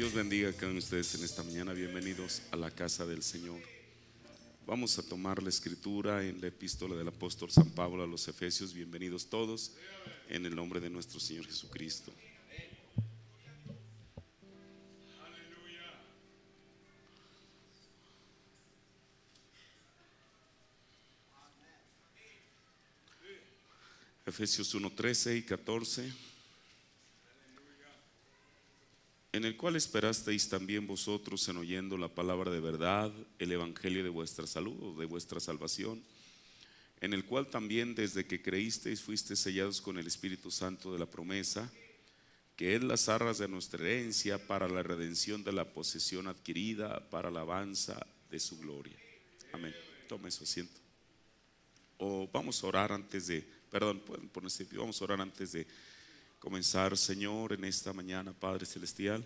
Dios bendiga a cada ustedes en esta mañana. Bienvenidos a la casa del Señor. Vamos a tomar la escritura en la epístola del apóstol San Pablo a los Efesios. Bienvenidos todos en el nombre de nuestro Señor Jesucristo. Efesios 1, 13 y 14 en el cual esperasteis también vosotros en oyendo la palabra de verdad, el evangelio de vuestra salud, de vuestra salvación, en el cual también desde que creísteis fuisteis sellados con el Espíritu Santo de la promesa, que es las arras de nuestra herencia para la redención de la posesión adquirida, para la alabanza de su gloria. Amén. Tome su asiento. O vamos a orar antes de, perdón, pueden ponerse, vamos a orar antes de comenzar, Señor, en esta mañana, Padre Celestial.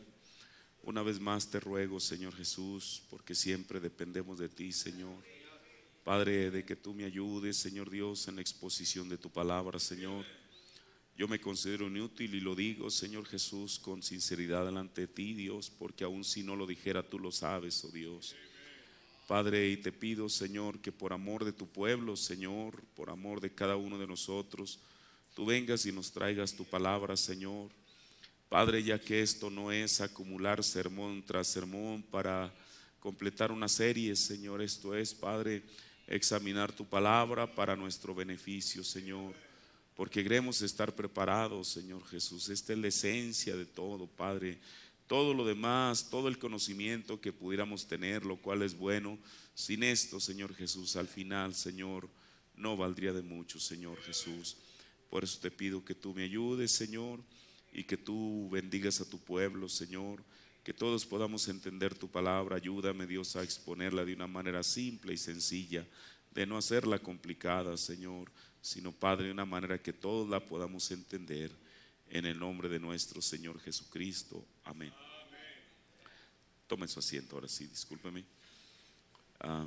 Una vez más te ruego, Señor Jesús, porque siempre dependemos de ti, Señor. Padre, de que tú me ayudes, Señor Dios, en la exposición de tu palabra, Señor. Yo me considero inútil y lo digo, Señor Jesús, con sinceridad delante de ti, Dios, porque aun si no lo dijera, tú lo sabes, oh Dios. Padre, y te pido, Señor, que por amor de tu pueblo, Señor, por amor de cada uno de nosotros, tú vengas y nos traigas tu palabra, Señor. Padre, ya que esto no es acumular sermón tras sermón para completar una serie, Señor, esto es, Padre, examinar tu palabra para nuestro beneficio, Señor, porque queremos estar preparados, Señor Jesús. Esta es la esencia de todo, Padre. Todo lo demás, todo el conocimiento que pudiéramos tener, lo cual es bueno, sin esto, Señor Jesús, al final, Señor, no valdría de mucho, Señor Jesús. Por eso te pido que tú me ayudes, Señor, y que tú bendigas a tu pueblo, Señor. Que todos podamos entender tu palabra. Ayúdame, Dios, a exponerla de una manera simple y sencilla, de no hacerla complicada, Señor, sino, Padre, de una manera que todos la podamos entender. En el nombre de nuestro Señor Jesucristo. Amén. Tomen su asiento ahora sí, discúlpeme. Ah,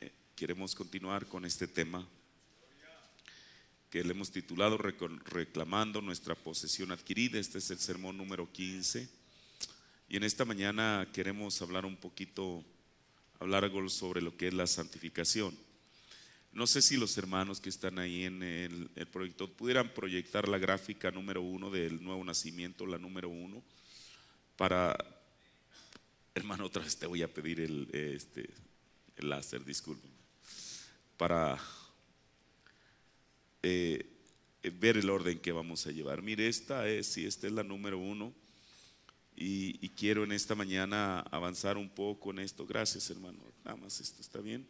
eh, queremos continuar con este tema le hemos titulado Reclamando nuestra posesión adquirida. Este es el sermón número 15. Y en esta mañana queremos hablar un poquito, hablar algo sobre lo que es la santificación. No sé si los hermanos que están ahí en el, proyecto pudieran proyectar la gráfica número uno del nuevo nacimiento, la número uno, para... Hermano, otra vez te voy a pedir el, este, el láser, disculpen. Para eh, ver el orden que vamos a llevar. Mire, esta es, si esta es la número uno, y, quiero en esta mañana avanzar un poco en esto. Gracias, hermano. Nada más esto está bien.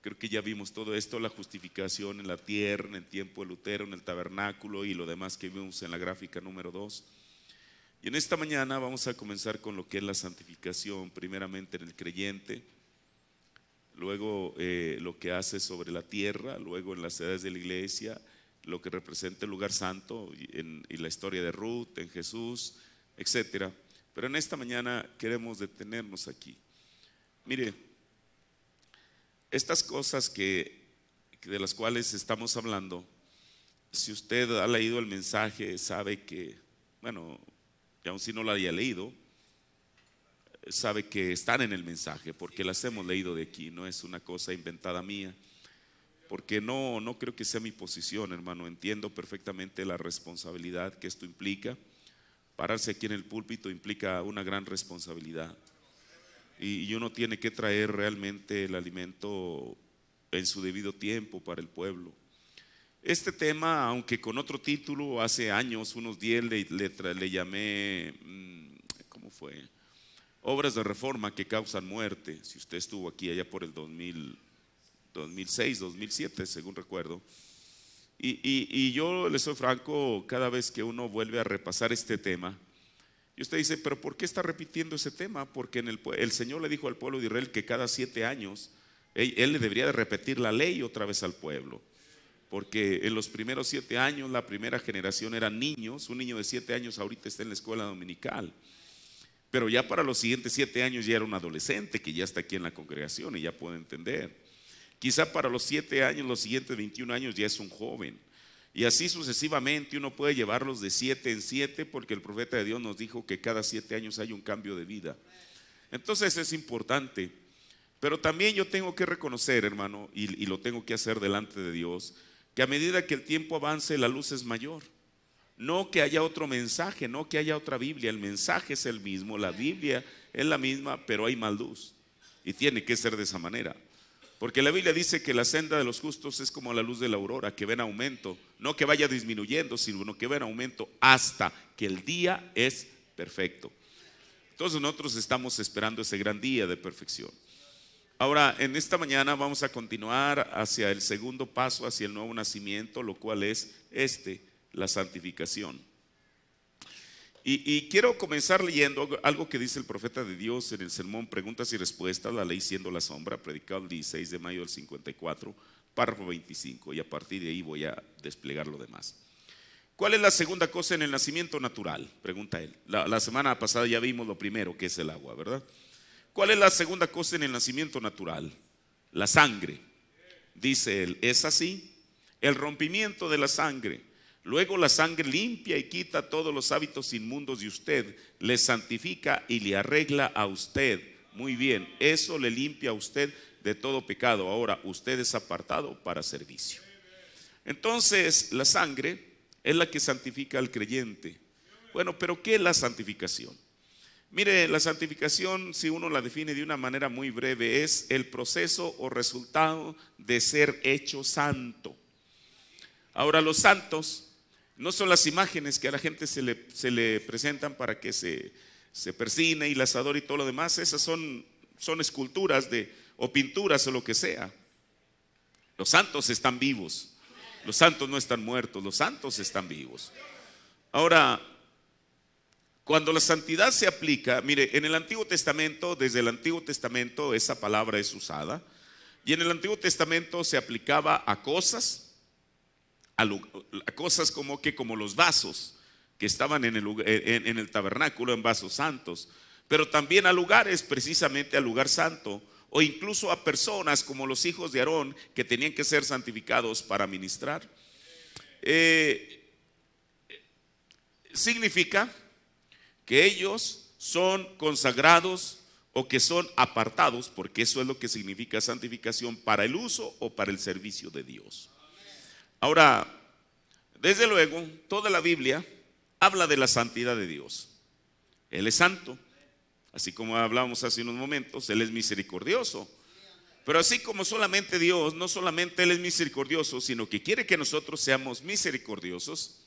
Creo que ya vimos todo esto, la justificación en la tierra, en el tiempo de Lutero, en el tabernáculo y lo demás que vimos en la gráfica número dos Y en esta mañana vamos a comenzar con lo que es la santificación, primeramente en el creyente luego eh, lo que hace sobre la tierra, luego en las sedes de la iglesia, lo que representa el lugar santo y, la historia de Ruth, en Jesús, etc. Pero en esta mañana queremos detenernos aquí. Mire, estas cosas que, de las cuales estamos hablando, si usted ha leído el mensaje, sabe que, bueno, y aun si no lo haya leído, sabe que están en el mensaje, porque las hemos leído de aquí, no es una cosa inventada mía, porque no, no creo que sea mi posición, hermano, entiendo perfectamente la responsabilidad que esto implica. Pararse aquí en el púlpito implica una gran responsabilidad y, uno tiene que traer realmente el alimento en su debido tiempo para el pueblo. Este tema, aunque con otro título, hace años, unos 10, le llamé, mm, ¿cómo fue? obras de reforma que causan muerte. Si usted estuvo aquí allá por el 2000, 2006, 2007, según recuerdo. Y, yo le soy franco, cada vez que uno vuelve a repasar este tema, y usted dice, pero ¿por qué está repitiendo ese tema? Porque en el, Señor le dijo al pueblo de Israel que cada siete años él, él le debería de repetir la ley otra vez al pueblo porque en los primeros siete años la primera generación eran niños, un niño de siete años ahorita está en la escuela dominical. Pero ya para los siguientes siete años ya era un adolescente que ya está aquí en la congregación y ya puede entender. Quizá para los siete años, los siguientes 21 años ya es un joven. Y así sucesivamente uno puede llevarlos de siete en siete porque el profeta de Dios nos dijo que cada siete años hay un cambio de vida. Entonces es importante. Pero también yo tengo que reconocer, hermano, y, y lo tengo que hacer delante de Dios, que a medida que el tiempo avance la luz es mayor. No que haya otro mensaje, no que haya otra Biblia. El mensaje es el mismo, la Biblia es la misma, pero hay más luz. Y tiene que ser de esa manera. Porque la Biblia dice que la senda de los justos es como la luz de la aurora, que ven aumento. No que vaya disminuyendo, sino que ven aumento hasta que el día es perfecto. Entonces nosotros estamos esperando ese gran día de perfección. Ahora, en esta mañana vamos a continuar hacia el segundo paso, hacia el nuevo nacimiento, lo cual es este la santificación. Y, quiero comenzar leyendo algo que dice el profeta de Dios en el sermón Preguntas y Respuestas, la ley siendo la sombra, predicado el 16 de mayo del 54, párrafo 25, y a partir de ahí voy a desplegar lo demás. ¿Cuál es la segunda cosa en el nacimiento natural? Pregunta él. La, la semana pasada ya vimos lo primero, que es el agua, ¿verdad? ¿Cuál es la segunda cosa en el nacimiento natural? La sangre. Dice él, ¿es así? El rompimiento de la sangre Luego la sangre limpia y quita todos los hábitos inmundos de usted, le santifica y le arregla a usted. Muy bien, eso le limpia a usted de todo pecado. Ahora usted es apartado para servicio. Entonces la sangre es la que santifica al creyente. Bueno, pero ¿qué es la santificación? Mire, la santificación, si uno la define de una manera muy breve, es el proceso o resultado de ser hecho santo. Ahora los santos no son las imágenes que a la gente se le, presentan para que se, se persine y lazador y todo lo demás. Esas son, son esculturas de, o pinturas o lo que sea. Los santos están vivos. Los santos no están muertos, los santos están vivos. Ahora, cuando la santidad se aplica, mire, en el Antiguo Testamento, desde el Antiguo Testamento esa palabra es usada, y en el Antiguo Testamento se aplicaba a cosas, a, cosas como que como los vasos que estaban en el, eh, en, el tabernáculo, en vasos santos, pero también a lugares, precisamente al lugar santo, o incluso a personas como los hijos de Aarón que tenían que ser santificados para ministrar. Eh, significa que ellos son consagrados o que son apartados, porque eso es lo que significa santificación para el uso o para el servicio de Dios. Ahora, desde luego, toda la Biblia habla de la santidad de Dios. Él es santo, así como hablábamos hace unos momentos, Él es misericordioso. Pero así como solamente Dios, no solamente Él es misericordioso, sino que quiere que nosotros seamos misericordiosos,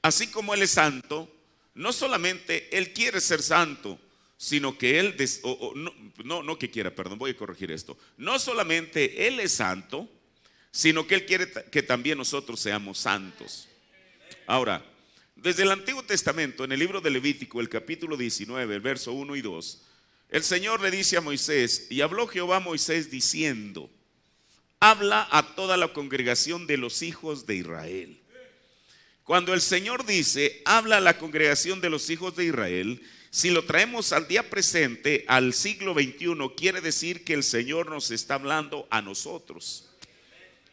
así como Él es santo, no solamente Él quiere ser santo, sino que Él, no, no, no que quiera, perdón, voy a corregir esto, no solamente Él es santo, sino que Él quiere que también nosotros seamos santos. Ahora, desde el Antiguo Testamento, en el libro de Levítico, el capítulo 19, el verso 1 y 2, el Señor le dice a Moisés, y habló Jehová a Moisés diciendo, habla a toda la congregación de los hijos de Israel. Cuando el Señor dice, habla a la congregación de los hijos de Israel, si lo traemos al día presente, al siglo XXI, quiere decir que el Señor nos está hablando a nosotros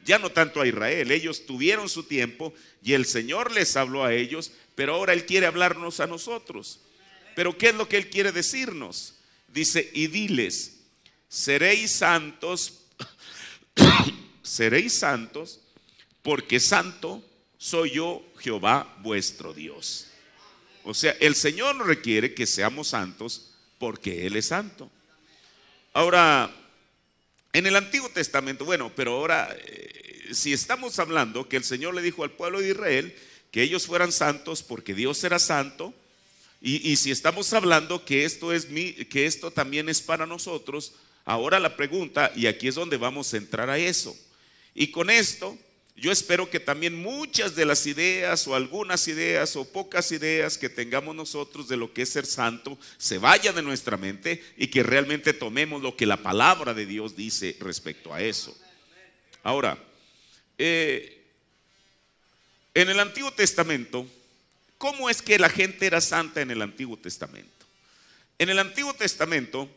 ya no tanto a Israel, ellos tuvieron su tiempo y el Señor les habló a ellos, pero ahora Él quiere hablarnos a nosotros. Pero ¿qué es lo que Él quiere decirnos? Dice, y diles, seréis santos, seréis santos, porque santo soy yo, Jehová vuestro Dios. O sea, el Señor requiere que seamos santos porque Él es santo. Ahora, en el Antiguo Testamento, bueno, pero ahora, eh, si estamos hablando que el Señor le dijo al pueblo de Israel que ellos fueran santos porque Dios era santo, y, si estamos hablando que esto, es mi, que esto también es para nosotros, ahora la pregunta, y aquí es donde vamos a entrar a eso. Y con esto yo espero que también muchas de las ideas o algunas ideas o pocas ideas que tengamos nosotros de lo que es ser santo se vayan de nuestra mente y que realmente tomemos lo que la palabra de Dios dice respecto a eso. Ahora, eh, en el Antiguo Testamento, ¿cómo es que la gente era santa en el Antiguo Testamento? En el Antiguo Testamento,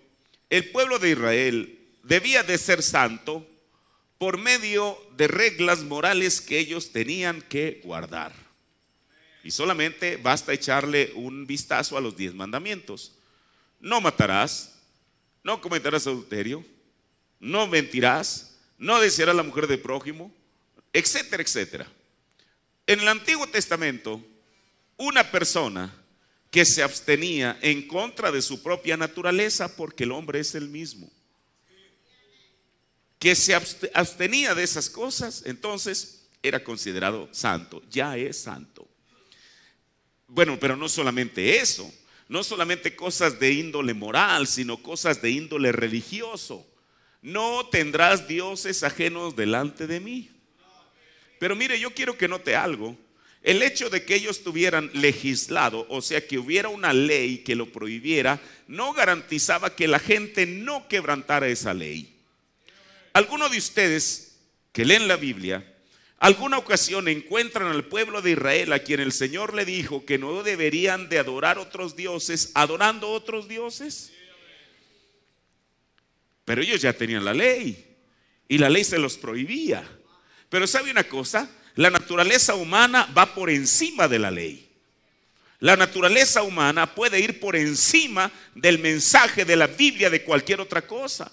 el pueblo de Israel debía de ser santo por medio de reglas morales que ellos tenían que guardar. Y solamente basta echarle un vistazo a los diez mandamientos. No matarás, no cometerás adulterio, no mentirás, no desearás la mujer de prójimo, etcétera, etcétera. En el Antiguo Testamento, una persona que se abstenía en contra de su propia naturaleza, porque el hombre es el mismo, que se abstenía de esas cosas, entonces era considerado santo, ya es santo. Bueno, pero no solamente eso, no solamente cosas de índole moral, sino cosas de índole religioso. No tendrás dioses ajenos delante de mí. Pero mire, yo quiero que note algo. El hecho de que ellos tuvieran legislado, o sea, que hubiera una ley que lo prohibiera, no garantizaba que la gente no quebrantara esa ley alguno de ustedes que leen la Biblia, alguna ocasión encuentran al pueblo de Israel a quien el Señor le dijo que no deberían de adorar otros dioses, adorando otros dioses. Pero ellos ya tenían la ley y la ley se los prohibía. Pero sabe una cosa, la naturaleza humana va por encima de la ley. La naturaleza humana puede ir por encima del mensaje de la Biblia de cualquier otra cosa.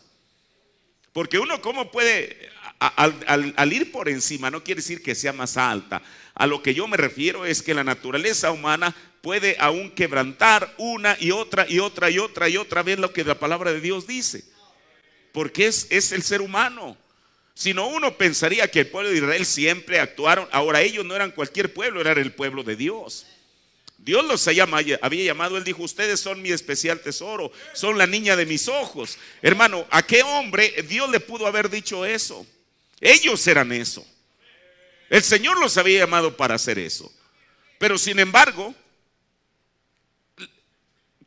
Porque uno cómo puede, al, ir por encima, no quiere decir que sea más alta. A lo que yo me refiero es que la naturaleza humana puede aún quebrantar una y otra y otra y otra y otra vez lo que la palabra de Dios dice. Porque es, es el ser humano. Si no, uno pensaría que el pueblo de Israel siempre actuaron. Ahora ellos no eran cualquier pueblo, eran el pueblo de Dios. Dios los había llamado, él dijo, ustedes son mi especial tesoro, son la niña de mis ojos. Hermano, ¿a qué hombre Dios le pudo haber dicho eso? Ellos eran eso. El Señor los había llamado para hacer eso. Pero sin embargo,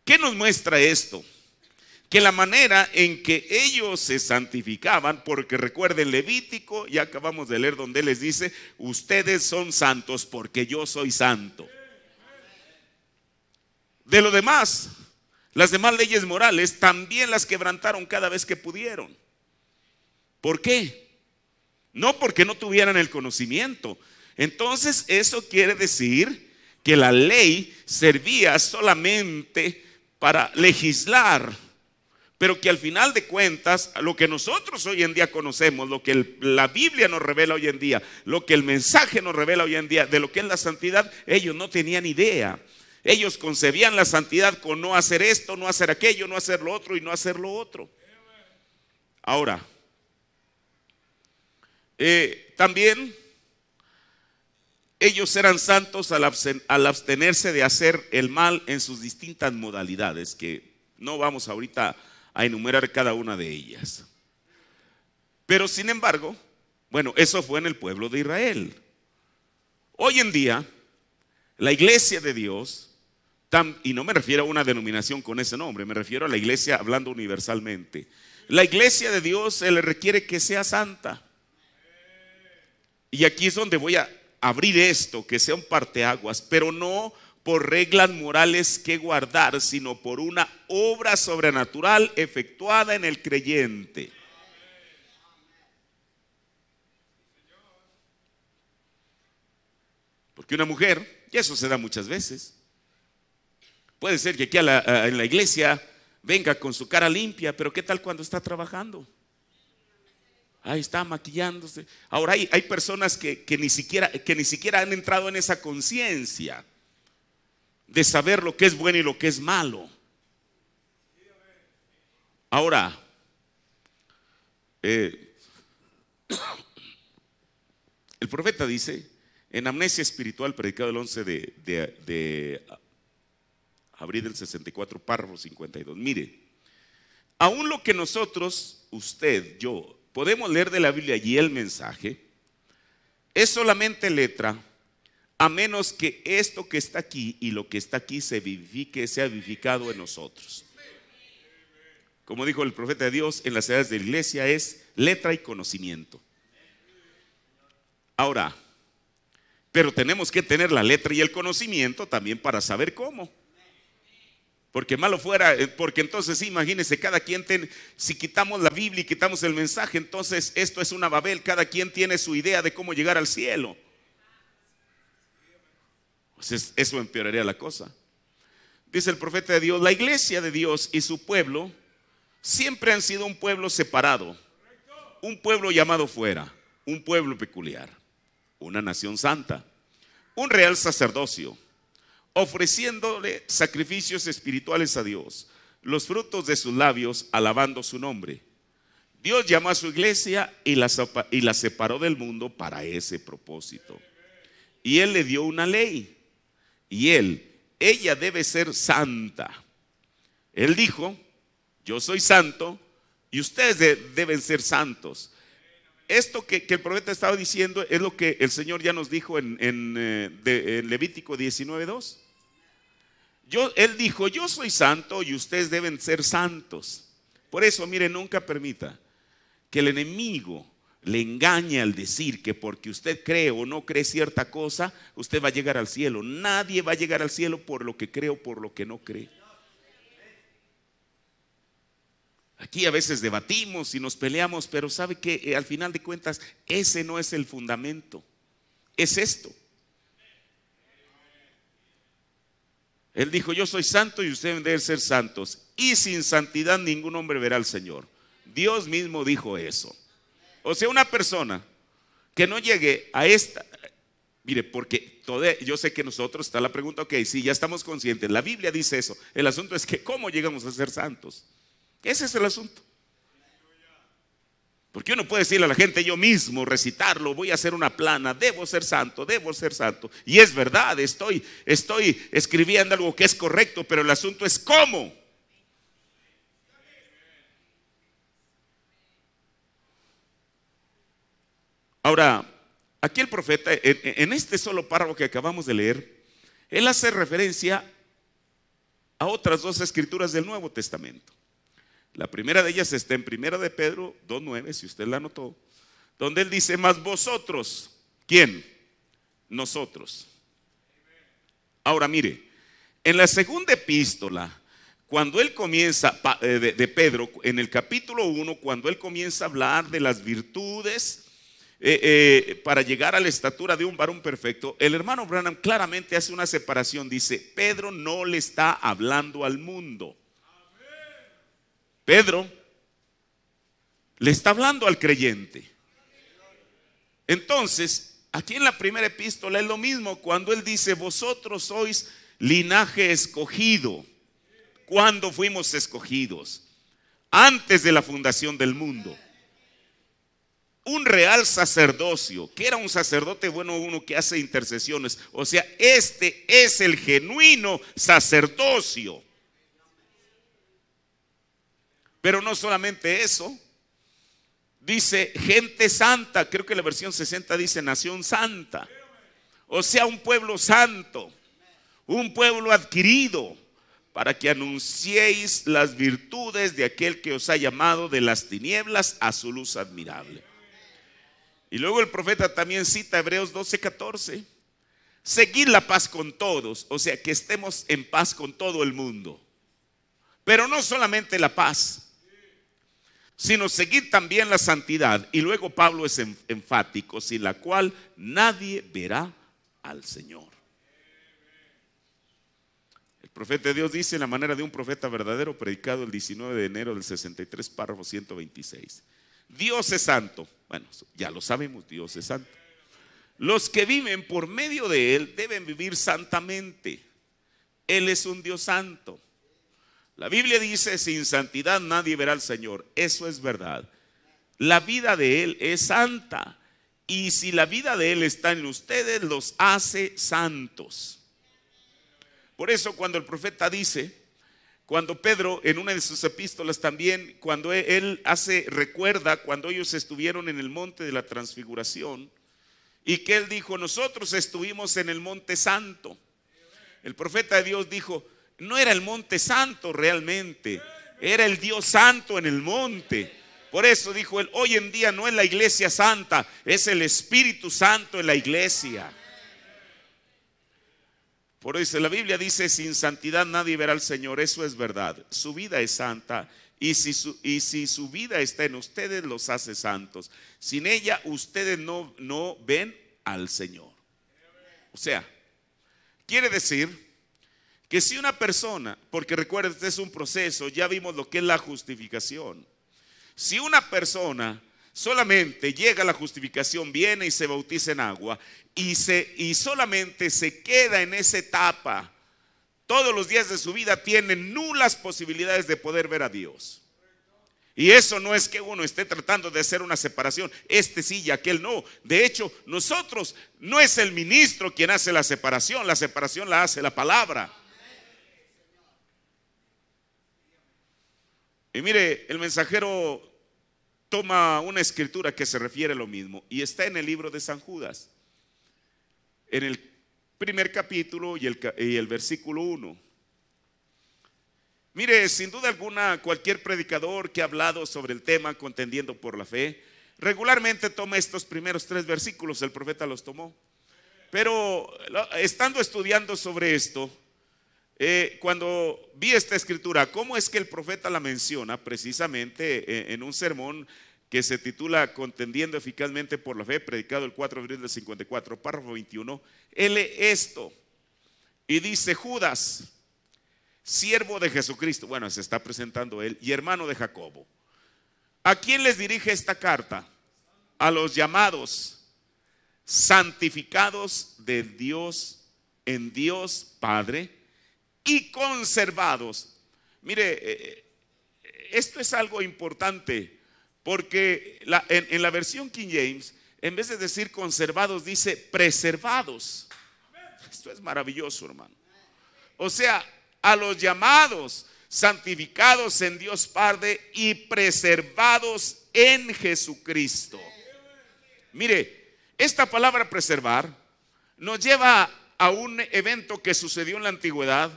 ¿qué nos muestra esto? que la manera en que ellos se santificaban, porque recuerden Levítico, ya acabamos de leer donde les dice, ustedes son santos porque yo soy santo. De lo demás, las demás leyes morales también las quebrantaron cada vez que pudieron. ¿Por qué? No porque no tuvieran el conocimiento. Entonces eso quiere decir que la ley servía solamente para legislar, pero que al final de cuentas, lo que nosotros hoy en día conocemos, lo que la Biblia nos revela hoy en día, lo que el mensaje nos revela hoy en día de lo que es la santidad, ellos no tenían idea. Ellos concebían la santidad con no hacer esto, no hacer aquello, no hacer lo otro y no hacer lo otro. Ahora, eh, también ellos eran santos al abstenerse de hacer el mal en sus distintas modalidades, que no vamos ahorita a enumerar cada una de ellas. Pero sin embargo, bueno, eso fue en el pueblo de Israel. Hoy en día, la iglesia de Dios y no me refiero a una denominación con ese nombre, me refiero a la iglesia hablando universalmente. La iglesia de Dios le requiere que sea santa. Y aquí es donde voy a abrir esto, que sea un parteaguas, pero no por reglas morales que guardar, sino por una obra sobrenatural efectuada en el creyente. Porque una mujer, y eso se da muchas veces, Puede ser que aquí en la iglesia venga con su cara limpia, pero ¿qué tal cuando está trabajando? Ahí está maquillándose. Ahora hay, personas que, ni siquiera, que ni siquiera han entrado en esa conciencia de saber lo que es bueno y lo que es malo. Ahora, eh, el profeta dice, en Amnesia Espiritual, predicado el 11 de Abrir el 64, párrafo 52. Mire, aún lo que nosotros, usted, yo, podemos leer de la Biblia y el mensaje, es solamente letra, a menos que esto que está aquí y lo que está aquí se vivifique, sea vivificado en nosotros. Como dijo el profeta de Dios, en las edades de la iglesia es letra y conocimiento. Ahora, pero tenemos que tener la letra y el conocimiento también para saber cómo. Porque malo fuera, eh, porque entonces imagínense, cada quien si quitamos la Biblia y quitamos el mensaje, entonces esto es una Babel, cada quien tiene su idea de cómo llegar al cielo. Pues eso empeoraría la cosa. Dice el profeta de Dios, la iglesia de Dios y su pueblo siempre han sido un pueblo separado, un pueblo llamado fuera, un pueblo peculiar, una nación santa, un real sacerdocio ofreciéndole sacrificios espirituales a Dios, los frutos de sus labios alabando su nombre. Dios llamó a su iglesia y la, y la separó del mundo para ese propósito. Y Él le dio una ley. Y Él, ella debe ser santa. Él dijo, yo soy santo y ustedes deben ser santos. Esto que, el profeta estaba diciendo es lo que el Señor ya nos dijo en, en eh, Levítico 19.2. Yo, él dijo, yo soy santo y ustedes deben ser santos. Por eso, mire, nunca permita que el enemigo le engañe al decir que porque usted cree o no cree cierta cosa, usted va a llegar al cielo. Nadie va a llegar al cielo por lo que cree o por lo que no cree. Aquí a veces debatimos y nos peleamos, pero sabe que eh, al final de cuentas ese no es el fundamento, es esto. Él dijo, yo soy santo y ustedes deben ser santos. Y sin santidad ningún hombre verá al Señor. Dios mismo dijo eso. O sea, una persona que no llegue a esta... Mire, porque yo sé que nosotros está la pregunta, ok, sí, ya estamos conscientes. La Biblia dice eso. El asunto es que cómo llegamos a ser santos. Ese es el asunto. Porque uno puede decirle a la gente yo mismo, recitarlo, voy a hacer una plana, debo ser santo, debo ser santo. Y es verdad, estoy, estoy escribiendo algo que es correcto, pero el asunto es cómo. Ahora, aquí el profeta, en, este solo párrafo que acabamos de leer, él hace referencia a otras dos escrituras del Nuevo Testamento. La primera de ellas está en Primera de Pedro 2.9, si usted la anotó, donde él dice, más vosotros, ¿quién? Nosotros. Ahora mire, en la segunda epístola, cuando él comienza, eh, de Pedro, en el capítulo 1, cuando él comienza a hablar de las virtudes eh, eh, para llegar a la estatura de un varón perfecto, el hermano Branham claramente hace una separación, dice, Pedro no le está hablando al mundo. Pedro le está hablando al creyente. Entonces, aquí en la primera epístola es lo mismo cuando él dice, vosotros sois linaje escogido. Cuando fuimos escogidos? Antes de la fundación del mundo. Un real sacerdocio, que era un sacerdote bueno uno que hace intercesiones. O sea, este es el genuino sacerdocio pero no solamente eso. Dice gente santa, creo que la versión 60 dice nación santa. O sea, un pueblo santo, un pueblo adquirido, para que anunciéis las virtudes de aquel que os ha llamado de las tinieblas a su luz admirable. Y luego el profeta también cita Hebreos 12:14. Seguir la paz con todos, o sea, que estemos en paz con todo el mundo. Pero no solamente la paz, sino seguir también la santidad. Y luego Pablo es enfático, sin la cual nadie verá al Señor. El profeta de Dios dice en la manera de un profeta verdadero, predicado el 19 de enero del 63, párrafo 126. Dios es santo. Bueno, ya lo sabemos, Dios es santo. Los que viven por medio de Él deben vivir santamente. Él es un Dios santo. La Biblia dice, sin santidad nadie verá al Señor. Eso es verdad. La vida de Él es santa. Y si la vida de Él está en ustedes, los hace santos. Por eso cuando el profeta dice, cuando Pedro en una de sus epístolas también, cuando e-, él hace, recuerda cuando ellos estuvieron en el monte de la transfiguración, y que él dijo, nosotros estuvimos en el monte santo. El profeta de Dios dijo, no era el monte santo realmente, era el Dios santo en el monte. Por eso dijo él, hoy en día no es la iglesia santa, es el Espíritu Santo en la iglesia. Por eso la Biblia dice, sin santidad nadie verá al Señor, eso es verdad. Su vida es santa y si su, y si su vida está en ustedes, los hace santos. Sin ella ustedes no, no ven al Señor. O sea, quiere decir que si una persona, porque recuerda, este es un proceso, ya vimos lo que es la justificación. Si una persona solamente llega a la justificación, viene y se bautiza en agua y, se, y solamente se queda en esa etapa, todos los días de su vida tiene nulas posibilidades de poder ver a Dios. Y eso no es que uno esté tratando de hacer una separación, este sí y aquel no. De hecho, nosotros no es el ministro quien hace la separación, la separación la hace la palabra. Y mire, el mensajero toma una escritura que se refiere a lo mismo y está en el libro de San Judas, en el primer capítulo y el, versículo 1. Mire, sin duda alguna, cualquier predicador que ha hablado sobre el tema contendiendo por la fe, regularmente toma estos primeros tres versículos, el profeta los tomó. Pero estando estudiando sobre esto, eh, cuando vi esta escritura, ¿cómo es que el profeta la menciona precisamente eh, en un sermón que se titula Contendiendo eficazmente por la fe, predicado el 4 de abril del 54, párrafo 21? Él lee esto y dice, Judas, siervo de Jesucristo, bueno, se está presentando él, y hermano de Jacobo. ¿A quién les dirige esta carta? A los llamados santificados de Dios en Dios Padre y conservados. Mire, eh, eh, esto es algo importante porque en, la versión King James, en vez de decir conservados, dice preservados. Esto es maravilloso, hermano. O sea, a los llamados, santificados en Dios Padre y preservados en Jesucristo. Mire, esta palabra preservar nos lleva a un evento que sucedió en la antigüedad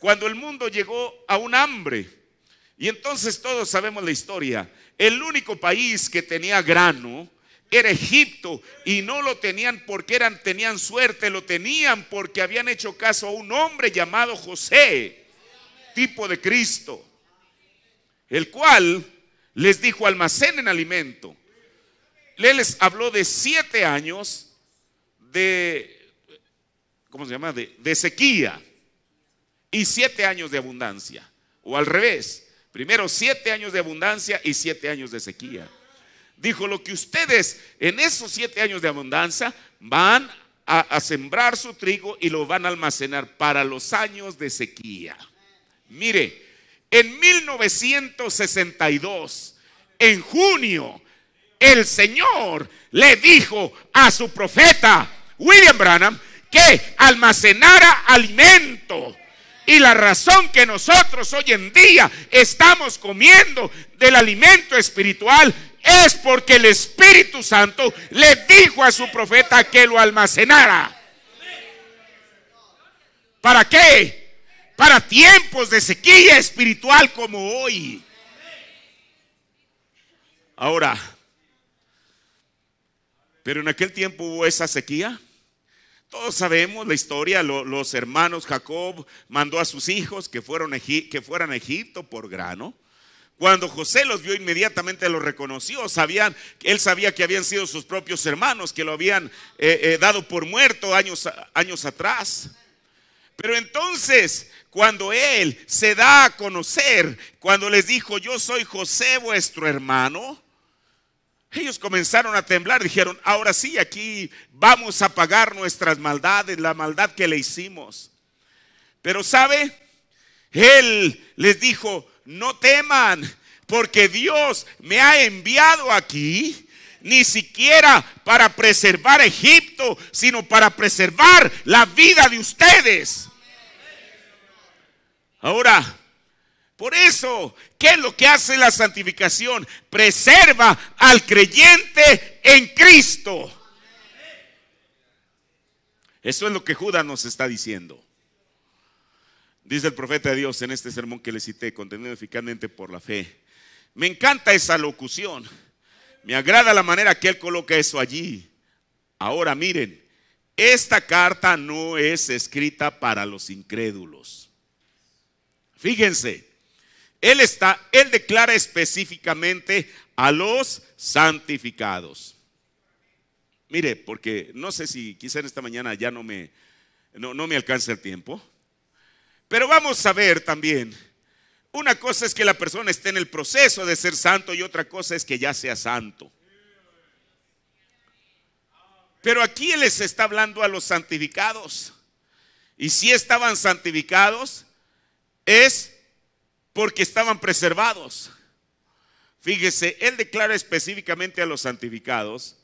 cuando el mundo llegó a un hambre. Y entonces todos sabemos la historia. El único país que tenía grano era Egipto y no lo tenían porque eran tenían suerte, lo tenían porque habían hecho caso a un hombre llamado José, tipo de Cristo, el cual les dijo almacén en alimento. Le les habló de siete años de, ¿cómo se llama? de sequía y siete años de abundancia. O al revés, primero siete años de abundancia y siete años de sequía. Dijo, lo que ustedes en esos siete años de abundancia van a, sembrar su trigo y lo van a almacenar para los años de sequía. Mire, en 1962, en junio, el Señor le dijo a su profeta William Branham que almacenara alimento y la razón que nosotros hoy en día estamos comiendo del alimento espiritual es porque el Espíritu Santo le dijo a su profeta que lo almacenara. ¿Para qué? Para tiempos de sequía espiritual como hoy. Ahora, pero en aquel tiempo hubo esa sequía. Todos sabemos la historia, los hermanos Jacob mandó a sus hijos que, fueran a Egipto por grano. Cuando José los vio inmediatamente los reconoció, sabían, él sabía que habían sido sus propios hermanos que lo habían eh, eh, dado por muerto años, años atrás. Pero entonces, cuando él se da a conocer, cuando les dijo, yo soy José vuestro hermano, ellos comenzaron a temblar, dijeron, ahora sí, aquí vamos a pagar nuestras maldades, la maldad que le hicimos. Pero sabe, Él les dijo, no teman, porque Dios me ha enviado aquí ni siquiera para preservar Egipto, sino para preservar la vida de ustedes. Ahora, por eso, ¿qué es lo que hace la santificación? Preserva al creyente en Cristo. Eso es lo que Judas nos está diciendo. Dice el profeta de Dios en este sermón que le cité, contenido eficazmente por la fe. Me encanta esa locución. Me agrada la manera que él coloca eso allí. Ahora miren, esta carta no es escrita para los incrédulos. Fíjense, él está, él declara específicamente a los santificados. Mire, porque no sé si quizá en esta mañana ya no me, no, no me alcance el tiempo. Pero vamos a ver también, una cosa es que la persona esté en el proceso de ser santo y otra cosa es que ya sea santo. Pero aquí él les está hablando a los santificados. Y si estaban santificados, es porque estaban preservados. Fíjese, él declara específicamente a los santificados,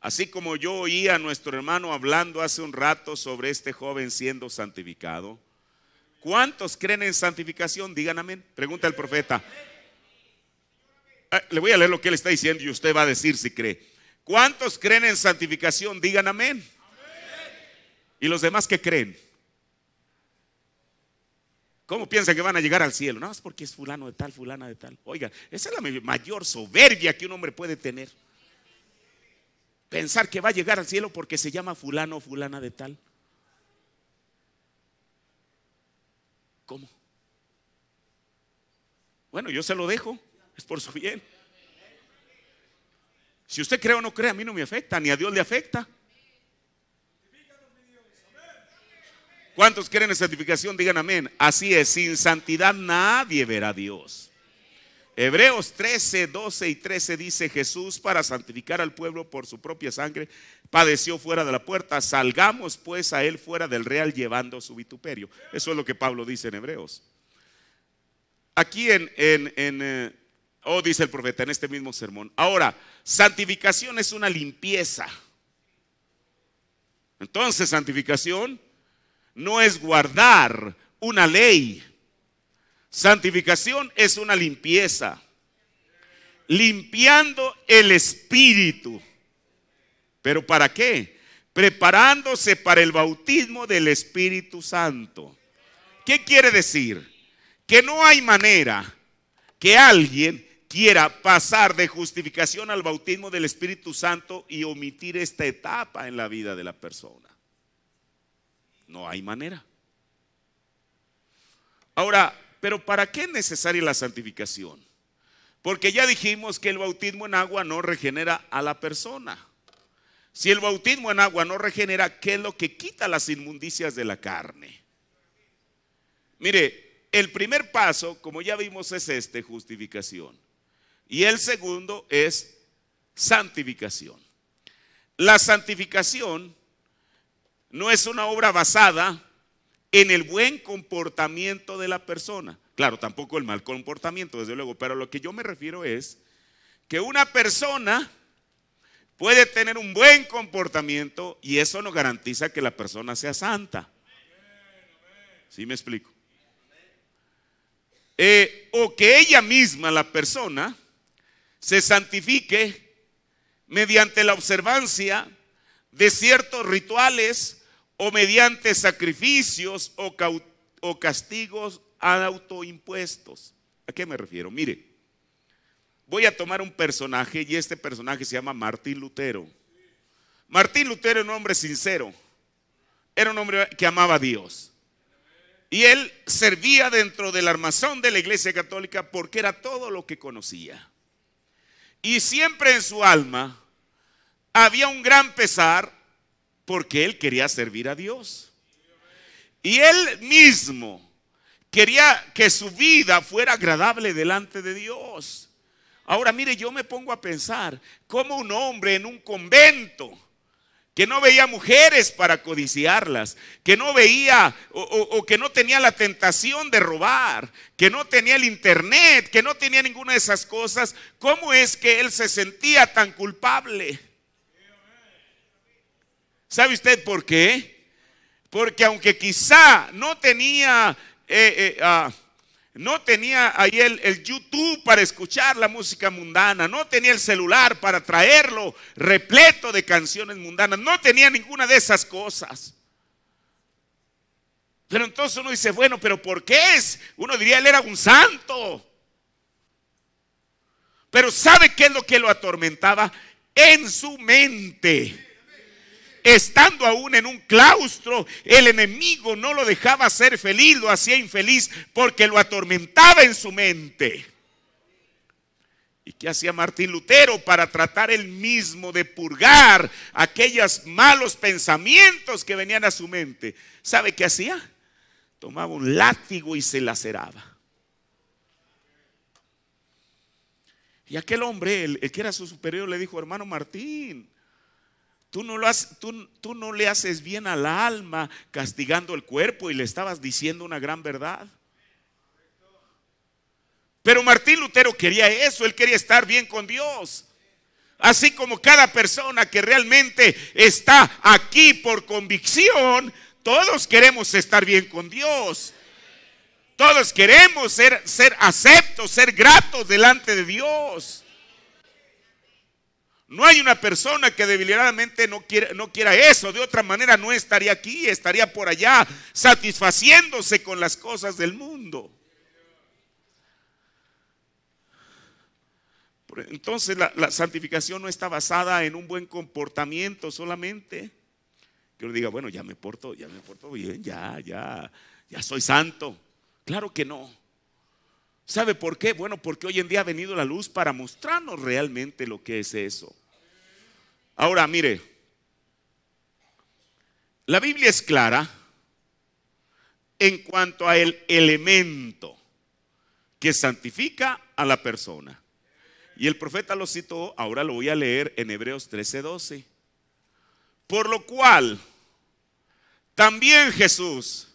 así como yo oí a nuestro hermano hablando hace un rato sobre este joven siendo santificado. ¿Cuántos creen en santificación? Digan amén. Pregunta el profeta. Ah, le voy a leer lo que él está diciendo y usted va a decir si cree. ¿Cuántos creen en santificación? Digan amén. amén. ¿Y los demás que creen? ¿Cómo piensan que van a llegar al cielo? No, más porque es fulano de tal, fulana de tal. oiga esa es la mayor soberbia que un hombre puede tener. Pensar que va a llegar al cielo porque se llama fulano o fulana de tal. ¿Cómo? Bueno, yo se lo dejo, es por su bien. Si usted cree o no cree, a mí no me afecta, ni a Dios le afecta. ¿Cuántos quieren en santificación? Digan amén. Así es, sin santidad nadie verá a Dios. Hebreos 13, 12 y 13 dice Jesús para santificar al pueblo por su propia sangre, padeció fuera de la puerta, salgamos pues a él fuera del real llevando su vituperio. Eso es lo que Pablo dice en Hebreos. Aquí en, en, en eh, oh, dice el profeta en este mismo sermón. Ahora, santificación es una limpieza. Entonces, santificación no es guardar una ley. Santificación es una limpieza. Limpiando el espíritu. ¿Pero para qué? Preparándose para el bautismo del Espíritu Santo. ¿Qué quiere decir? Que no hay manera que alguien quiera pasar de justificación al bautismo del Espíritu Santo y omitir esta etapa en la vida de la persona. No hay manera. Ahora, ¿pero para qué es necesaria la santificación? Porque ya dijimos que el bautismo en agua no regenera a la persona. Si el bautismo en agua no regenera, ¿qué es lo que quita las inmundicias de la carne? Mire, el primer paso, como ya vimos, es este, justificación. Y el segundo es santificación. La santificación no es una obra basada en el buen comportamiento de la persona. Claro, tampoco el mal comportamiento, desde luego, pero a lo que yo me refiero es que una persona puede tener un buen comportamiento y eso no garantiza que la persona sea santa. ¿Sí me explico? Eh, o que ella misma, la persona, se santifique mediante la observancia de ciertos rituales o mediante sacrificios o, o castigos autoimpuestos. ¿A qué me refiero? Mire, voy a tomar un personaje y este personaje se llama Martín Lutero. Martín Lutero era un hombre sincero, era un hombre que amaba a Dios. Y él servía dentro del armazón de la iglesia católica porque era todo lo que conocía. Y siempre en su alma había un gran pesar porque él quería servir a Dios. Y él mismo quería que su vida fuera agradable delante de Dios. Ahora mire, yo me pongo a pensar Como un hombre en un convento que no veía mujeres para codiciarlas, que no veía o, que no tenía la tentación de robar, que no tenía el internet, que no tenía ninguna de esas cosas, ¿cómo es que él se sentía tan culpable? ¿Sabe usted por qué? Porque aunque quizá no tenía, eh, eh, ah, no tenía ahí el, YouTube para escuchar la música mundana, no tenía el celular para traerlo repleto de canciones mundanas, no tenía ninguna de esas cosas. Pero entonces uno dice, bueno, pero ¿por qué es? Uno diría, él era un santo. Pero ¿sabe qué es lo que lo atormentaba? En su mente estando aún en un claustro, el enemigo no lo dejaba ser feliz, lo hacía infeliz porque lo atormentaba en su mente. ¿Y qué hacía Martín Lutero para tratar él mismo de purgar aquellos malos pensamientos que venían a su mente? ¿Sabe qué hacía? Tomaba un látigo y se laceraba. Y aquel hombre, el, el que era su superior, le dijo, hermano Martín, Tú no, lo tú, tú no le haces bien al alma castigando el cuerpo y le estabas diciendo una gran verdad. Pero Martín Lutero quería eso, él quería estar bien con Dios. Así como cada persona que realmente está aquí por convicción, todos queremos estar bien con Dios. Todos queremos ser, ser aceptos, ser gratos delante de Dios. No hay una persona que debilitadamente no quiera, eso. De otra manera no estaría aquí, estaría por allá, satisfaciéndose con las cosas del mundo. Entonces la, la, santificación no está basada en un buen comportamiento solamente. Que uno diga, bueno, ya me porto, ya me porto bien, ya, ya, ya soy santo. Claro que no. ¿Sabe por qué? Bueno, porque hoy en día ha venido la luz para mostrarnos realmente lo que es eso. Ahora, mire, la Biblia es clara en cuanto a el elemento que santifica a la persona. Y el profeta lo citó, ahora lo voy a leer en Hebreos 13:12. Por lo cual, también Jesús,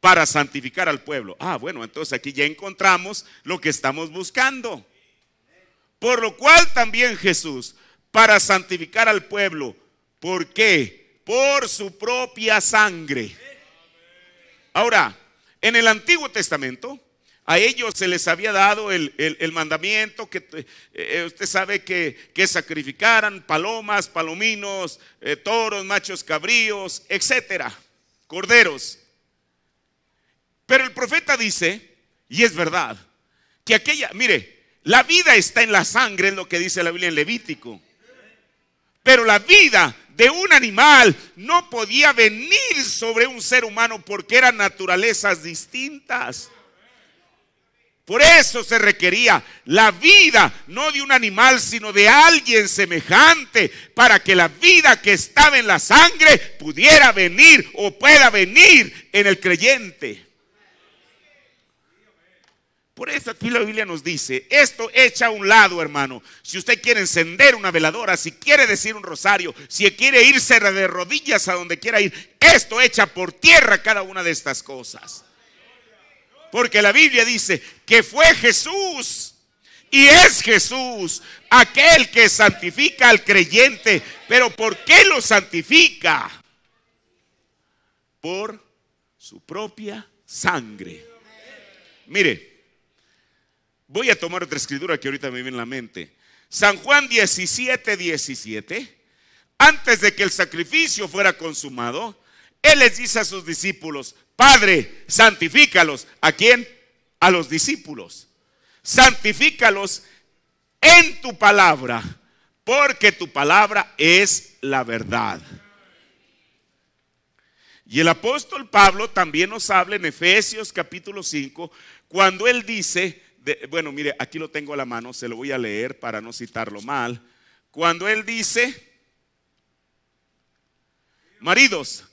para santificar al pueblo. Ah, bueno, entonces aquí ya encontramos lo que estamos buscando. Por lo cual también Jesús, para santificar al pueblo. ¿Por qué? Por su propia sangre. Ahora, en el Antiguo Testamento, a ellos se les había dado el, mandamiento que eh, eh, usted sabe que, que, sacrificaran palomas, palominos, eh, toros, machos cabríos, etcétera, corderos. Pero el profeta dice, y es verdad, que aquella, mire, la vida está en la sangre, es lo que dice la Biblia en Levítico. Pero la vida de un animal no podía venir sobre un ser humano porque eran naturalezas distintas. Por eso se requería la vida, no de un animal, sino de alguien semejante, para que la vida que estaba en la sangre pudiera venir o pueda venir en el creyente. Por eso aquí la Biblia nos dice, esto echa a un lado, hermano. Si usted quiere encender una veladora, si quiere decir un rosario, si quiere irse de rodillas a donde quiera ir, esto echa por tierra cada una de estas cosas. Porque la Biblia dice que fue Jesús y es Jesús aquel que santifica al creyente. Pero ¿por qué lo santifica? Por su propia sangre. Mire, Voy a tomar otra escritura que ahorita me viene en la mente. San Juan 17, 17. Antes de que el sacrificio fuera consumado, Él les dice a sus discípulos, Padre, santifícalos. ¿A quién? A los discípulos. Santifícalos en tu palabra, porque tu palabra es la verdad. Y el apóstol Pablo también nos habla en Efesios capítulo 5, cuando él dice, bueno, mire, aquí lo tengo a la mano, se lo voy a leer para no citarlo mal. Cuando él dice, maridos,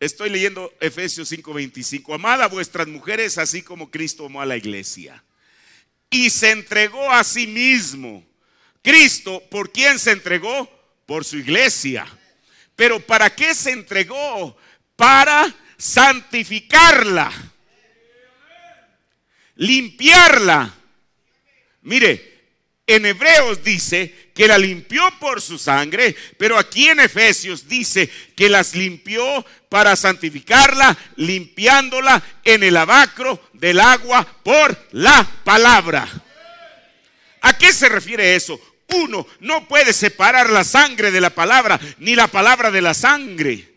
estoy leyendo Efesios 5:25, amad a vuestras mujeres así como Cristo amó a la iglesia. Y se entregó a sí mismo. Cristo, ¿por quién se entregó? Por su iglesia. Pero ¿para qué se entregó? Para santificarla limpiarla. Mire, en Hebreos dice que la limpió por su sangre, pero aquí en Efesios dice que las limpió para santificarla, limpiándola en el abacro del agua por la palabra. ¿A qué se refiere eso? Uno no puede separar la sangre de la palabra, ni la palabra de la sangre.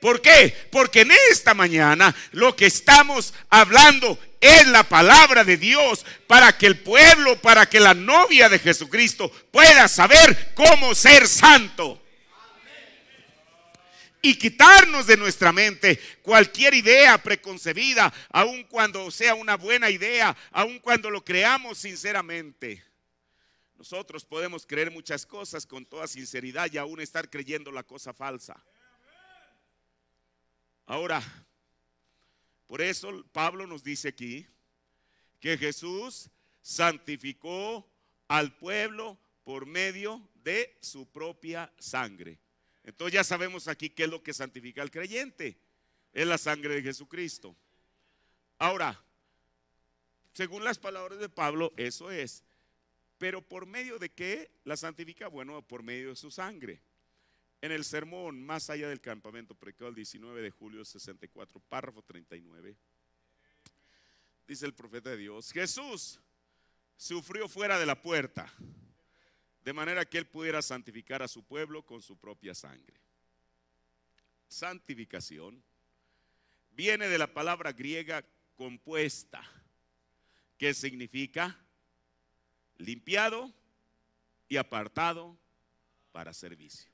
¿Por qué? Porque en esta mañana lo que estamos hablando es la palabra de Dios para que el pueblo, para que la novia de Jesucristo pueda saber cómo ser santo. Y quitarnos de nuestra mente cualquier idea preconcebida, aun cuando sea una buena idea, aun cuando lo creamos sinceramente. Nosotros podemos creer muchas cosas con toda sinceridad y aún estar creyendo la cosa falsa. Ahora, por eso Pablo nos dice aquí que Jesús santificó al pueblo por medio de su propia sangre. Entonces ya sabemos aquí qué es lo que santifica al creyente. Es la sangre de Jesucristo. Ahora, según las palabras de Pablo, eso es. Pero por medio de qué la santifica? Bueno, por medio de su sangre en el sermón Más allá del campamento, predicado el 19 de julio 64, párrafo 39, dice el profeta de Dios, Jesús sufrió fuera de la puerta, de manera que él pudiera santificar a su pueblo con su propia sangre. Santificación viene de la palabra griega compuesta, que significa limpiado y apartado para servicio.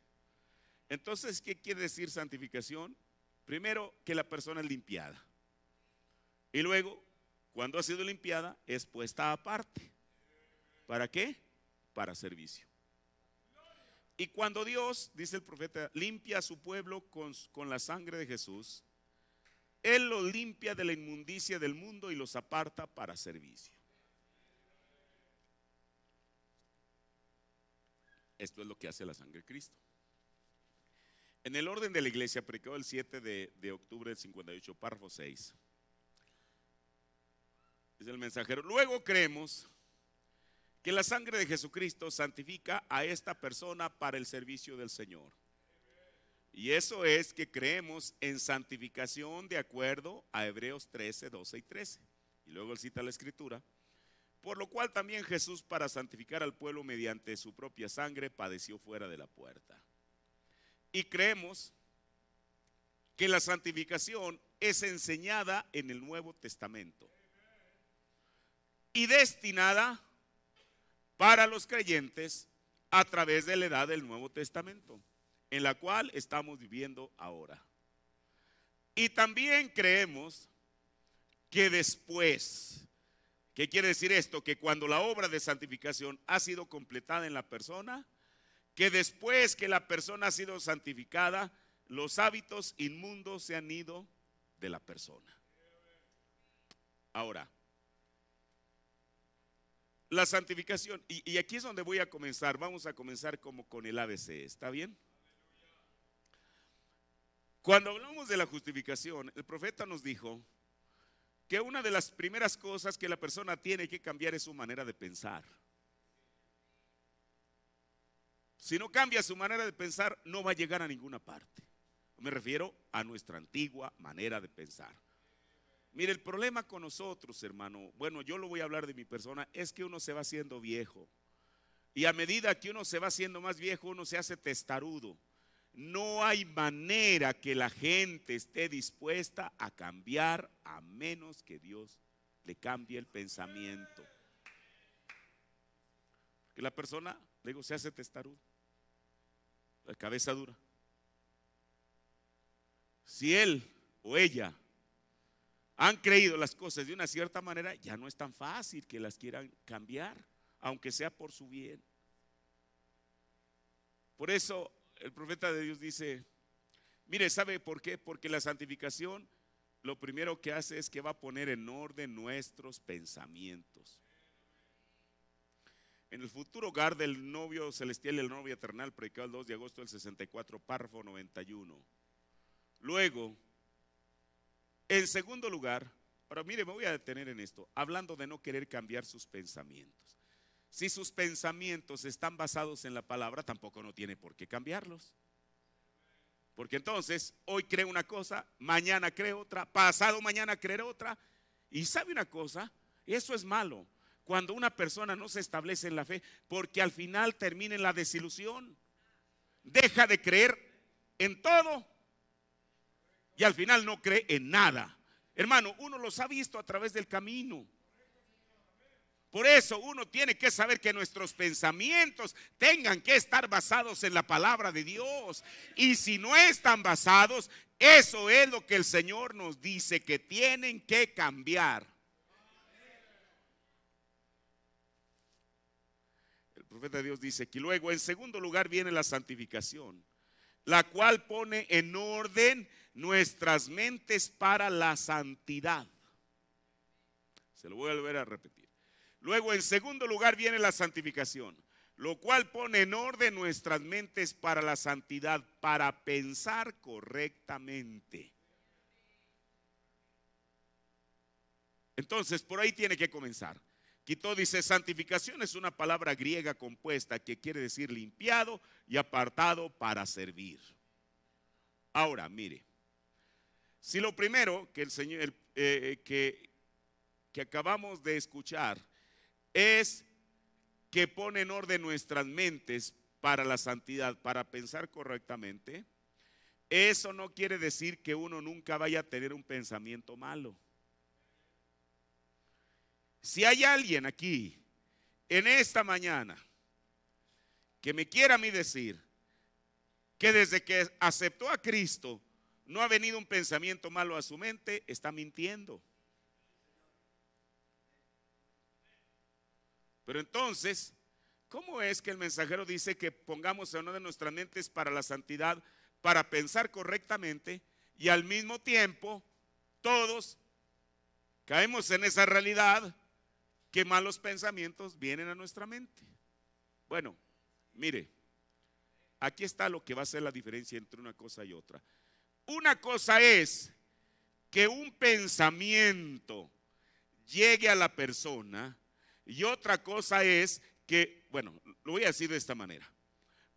Entonces, ¿qué quiere decir santificación? Primero, que la persona es limpiada. Y luego, cuando ha sido limpiada, es puesta aparte. ¿Para qué? Para servicio. Y cuando Dios, dice el profeta, limpia a su pueblo con, la sangre de Jesús, Él lo limpia de la inmundicia del mundo y los aparta para servicio. Esto es lo que hace la sangre de Cristo. En el orden de la iglesia, predicado el 7 de, octubre del 58, párrafo 6. Es el mensajero, luego creemos que la sangre de Jesucristo santifica a esta persona para el servicio del Señor. Y eso es que creemos en santificación de acuerdo a Hebreos 13, 12 y 13. Y luego él cita la escritura. Por lo cual también Jesús para santificar al pueblo mediante su propia sangre padeció fuera de la puerta y creemos que la santificación es enseñada en el Nuevo Testamento y destinada para los creyentes a través de la edad del Nuevo Testamento, en la cual estamos viviendo ahora. Y también creemos que después, ¿qué quiere decir esto? Que cuando la obra de santificación ha sido completada en la persona, que después que la persona ha sido santificada, los hábitos inmundos se han ido de la persona. Ahora, la santificación, y, aquí es donde voy a comenzar, vamos a comenzar como con el ABC, ¿está bien? Cuando hablamos de la justificación, el profeta nos dijo que una de las primeras cosas que la persona tiene que cambiar es su manera de pensar. Si no cambia su manera de pensar, no va a llegar a ninguna parte. Me refiero a nuestra antigua manera de pensar. Mire, el problema con nosotros, hermano, bueno, yo lo voy a hablar de mi persona, es que uno se va haciendo viejo. Y a medida que uno se va haciendo más viejo, uno se hace testarudo. No hay manera que la gente esté dispuesta a cambiar a menos que Dios le cambie el pensamiento. Que la persona, le digo, se hace testarudo cabeza dura. Si él o ella han creído las cosas de una cierta manera, ya no es tan fácil que las quieran cambiar, aunque sea por su bien. Por eso el profeta de Dios dice, mire, ¿sabe por qué? Porque la santificación lo primero que hace es que va a poner en orden nuestros pensamientos. En el futuro hogar del novio celestial y el novio eternal, predicado el 2 de agosto del 64, párrafo 91. Luego, en segundo lugar, ahora mire, me voy a detener en esto, hablando de no querer cambiar sus pensamientos. Si sus pensamientos están basados en la palabra, tampoco no tiene por qué cambiarlos. Porque entonces, hoy cree una cosa, mañana cree otra, pasado mañana cree otra. Y sabe una cosa, eso es malo cuando una persona no se establece en la fe, porque al final termina en la desilusión. Deja de creer en todo y al final no cree en nada. Hermano, uno los ha visto a través del camino. Por eso uno tiene que saber que nuestros pensamientos tengan que estar basados en la palabra de Dios. Y si no están basados, eso es lo que el Señor nos dice, que tienen que cambiar. profeta de Dios dice que luego en segundo lugar viene la santificación, la cual pone en orden nuestras mentes para la santidad. Se lo voy a volver a repetir. Luego en segundo lugar viene la santificación, lo cual pone en orden nuestras mentes para la santidad, para pensar correctamente. Entonces, por ahí tiene que comenzar. Quitó, dice, santificación es una palabra griega compuesta que quiere decir limpiado y apartado para servir. Ahora, mire, si lo primero que el Señor, eh, eh, que, que acabamos de escuchar es que pone en orden nuestras mentes para la santidad, para pensar correctamente, eso no quiere decir que uno nunca vaya a tener un pensamiento malo. Si hay alguien aquí en esta mañana que me quiera a mí decir que desde que aceptó a Cristo no ha venido un pensamiento malo a su mente, está mintiendo. Pero entonces, ¿cómo es que el mensajero dice que pongamos en una de nuestras mentes para la santidad, para pensar correctamente y al mismo tiempo todos caemos en esa realidad que malos pensamientos vienen a nuestra mente? Bueno, mire, aquí está lo que va a ser la diferencia entre una cosa y otra. Una cosa es que un pensamiento llegue a la persona y otra cosa es que, bueno, lo voy a decir de esta manera.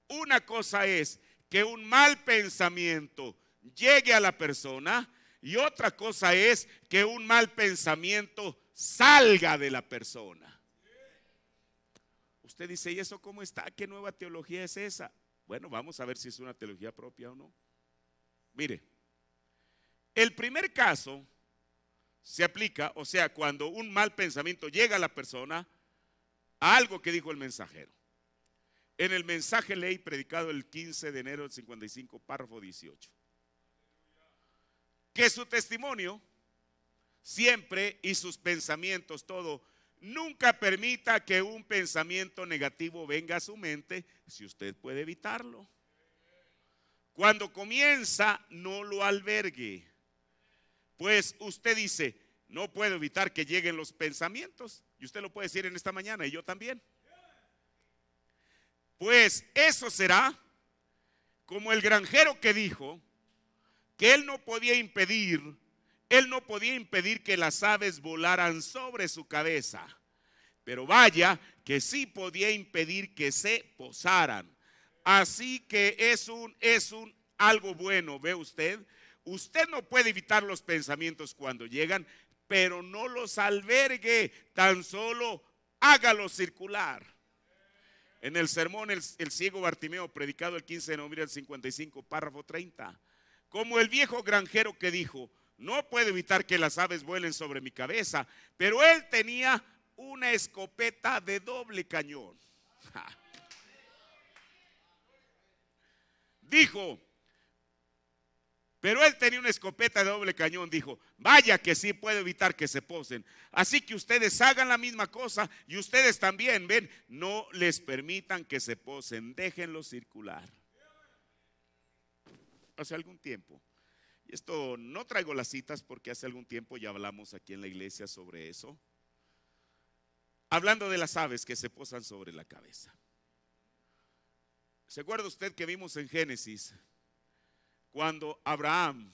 Una cosa es que un mal pensamiento llegue a la persona y otra cosa es que un mal pensamiento salga de la persona. Usted dice, ¿y eso cómo está? ¿Qué nueva teología es esa? Bueno, vamos a ver si es una teología propia o no. Mire, el primer caso se aplica, o sea, cuando un mal pensamiento llega a la persona, a algo que dijo el mensajero. En el mensaje ley predicado el 15 de enero del 55, párrafo 18. Que su testimonio siempre y sus pensamientos, todo. Nunca permita que un pensamiento negativo venga a su mente si usted puede evitarlo. Cuando comienza, no lo albergue. Pues usted dice, no puedo evitar que lleguen los pensamientos. Y usted lo puede decir en esta mañana y yo también. Pues eso será como el granjero que dijo que él no podía impedir él no podía impedir que las aves volaran sobre su cabeza, pero vaya que sí podía impedir que se posaran. Así que es un, es un algo bueno, ¿ve usted? Usted no puede evitar los pensamientos cuando llegan, pero no los albergue, tan solo hágalos circular. En el sermón el, el, ciego Bartimeo, predicado el 15 de noviembre del 55, párrafo 30, como el viejo granjero que dijo, no puedo evitar que las aves vuelen sobre mi cabeza, pero él tenía una escopeta de doble cañón. Dijo, pero él tenía una escopeta de doble cañón, dijo, vaya que sí puedo evitar que se posen. Así que ustedes hagan la misma cosa y ustedes también, ven, no les permitan que se posen, Déjenlo circular. Hace algún tiempo esto no traigo las citas porque hace algún tiempo ya hablamos aquí en la iglesia sobre eso. Hablando de las aves que se posan sobre la cabeza. ¿Se acuerda usted que vimos en Génesis cuando Abraham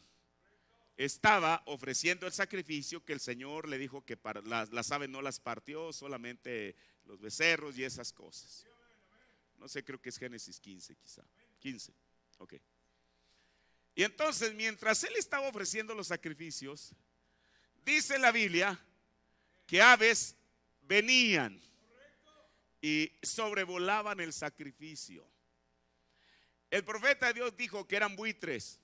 estaba ofreciendo el sacrificio que el Señor le dijo que las, las aves no las partió, solamente los becerros y esas cosas? No sé, creo que es Génesis 15 quizá. 15, ok. Y entonces, mientras él estaba ofreciendo los sacrificios, dice la Biblia que aves venían y sobrevolaban el sacrificio. El profeta de Dios dijo que eran buitres.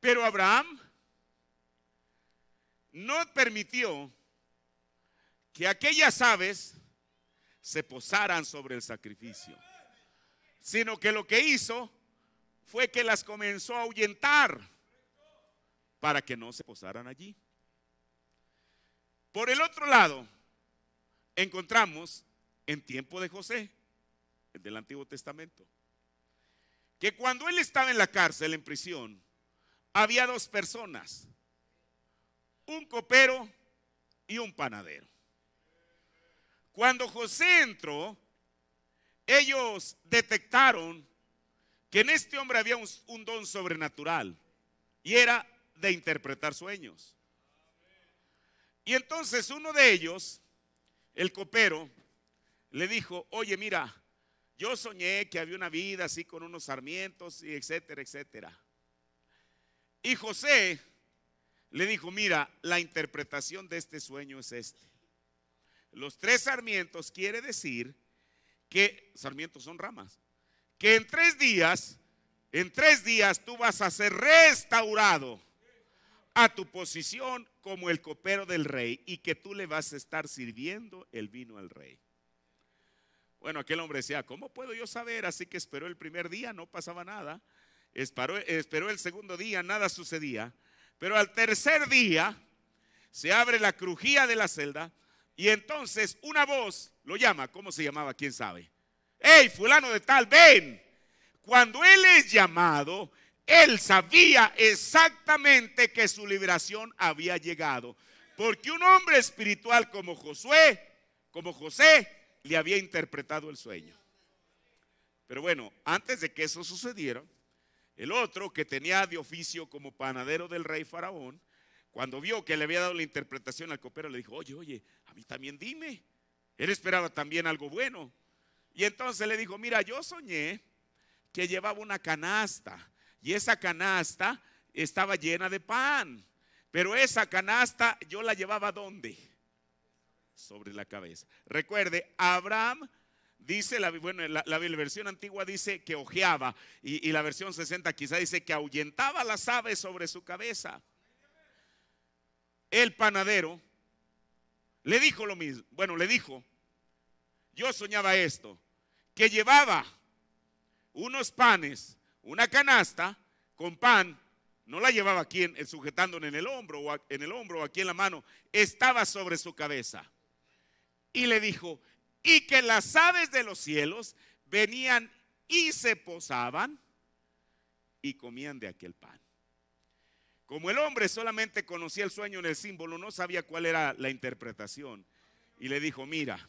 Pero Abraham no permitió que aquellas aves se posaran sobre el sacrificio, sino que lo que hizo fue que las comenzó a ahuyentar para que no se posaran allí. Por el otro lado, encontramos en tiempo de José, el del Antiguo Testamento, que cuando él estaba en la cárcel, en prisión, había dos personas, un copero y un panadero. Cuando José entró, ellos detectaron que en este hombre había un, don sobrenatural y era de interpretar sueños. Y entonces uno de ellos, el copero, le dijo, oye, mira, yo soñé que había una vida así con unos sarmientos y etcétera, etcétera. Y José le dijo, mira, la interpretación de este sueño es este. Los tres sarmientos quiere decir que sarmientos son ramas que en tres días, en tres días tú vas a ser restaurado a tu posición como el copero del rey y que tú le vas a estar sirviendo el vino al rey. Bueno, aquel hombre decía, ¿cómo puedo yo saber? Así que esperó el primer día, no pasaba nada. Esperó, el segundo día, nada sucedía. Pero al tercer día se abre la crujía de la celda y entonces una voz lo llama, ¿cómo se llamaba? ¿Quién sabe? hey, fulano de tal, ven. Cuando Él es llamado, Él sabía exactamente que su liberación había llegado. Porque un hombre espiritual como Josué, como José, le había interpretado el sueño. Pero bueno, antes de que eso sucediera, el otro que tenía de oficio como panadero del rey Faraón, cuando vio que le había dado la interpretación al copero, le dijo, oye, oye, a mí también dime. Él esperaba también algo bueno. Y entonces le dijo, mira, yo soñé que llevaba una canasta y esa canasta estaba llena de pan, pero esa canasta yo la llevaba dónde? Sobre la cabeza. Recuerde, Abraham dice, la, bueno, la, versión antigua dice que ojeaba y, y la versión 60 quizá dice que ahuyentaba las aves sobre su cabeza. El panadero le dijo lo mismo, bueno, le dijo, yo soñaba esto, que llevaba unos panes, una canasta con pan, no la llevaba aquí en, sujetándole en el hombro o en el hombro o aquí en la mano, estaba sobre su cabeza. Y le dijo, y que las aves de los cielos venían y se posaban y comían de aquel pan. Como el hombre solamente conocía el sueño en el símbolo, no sabía cuál era la interpretación. Y le dijo, mira,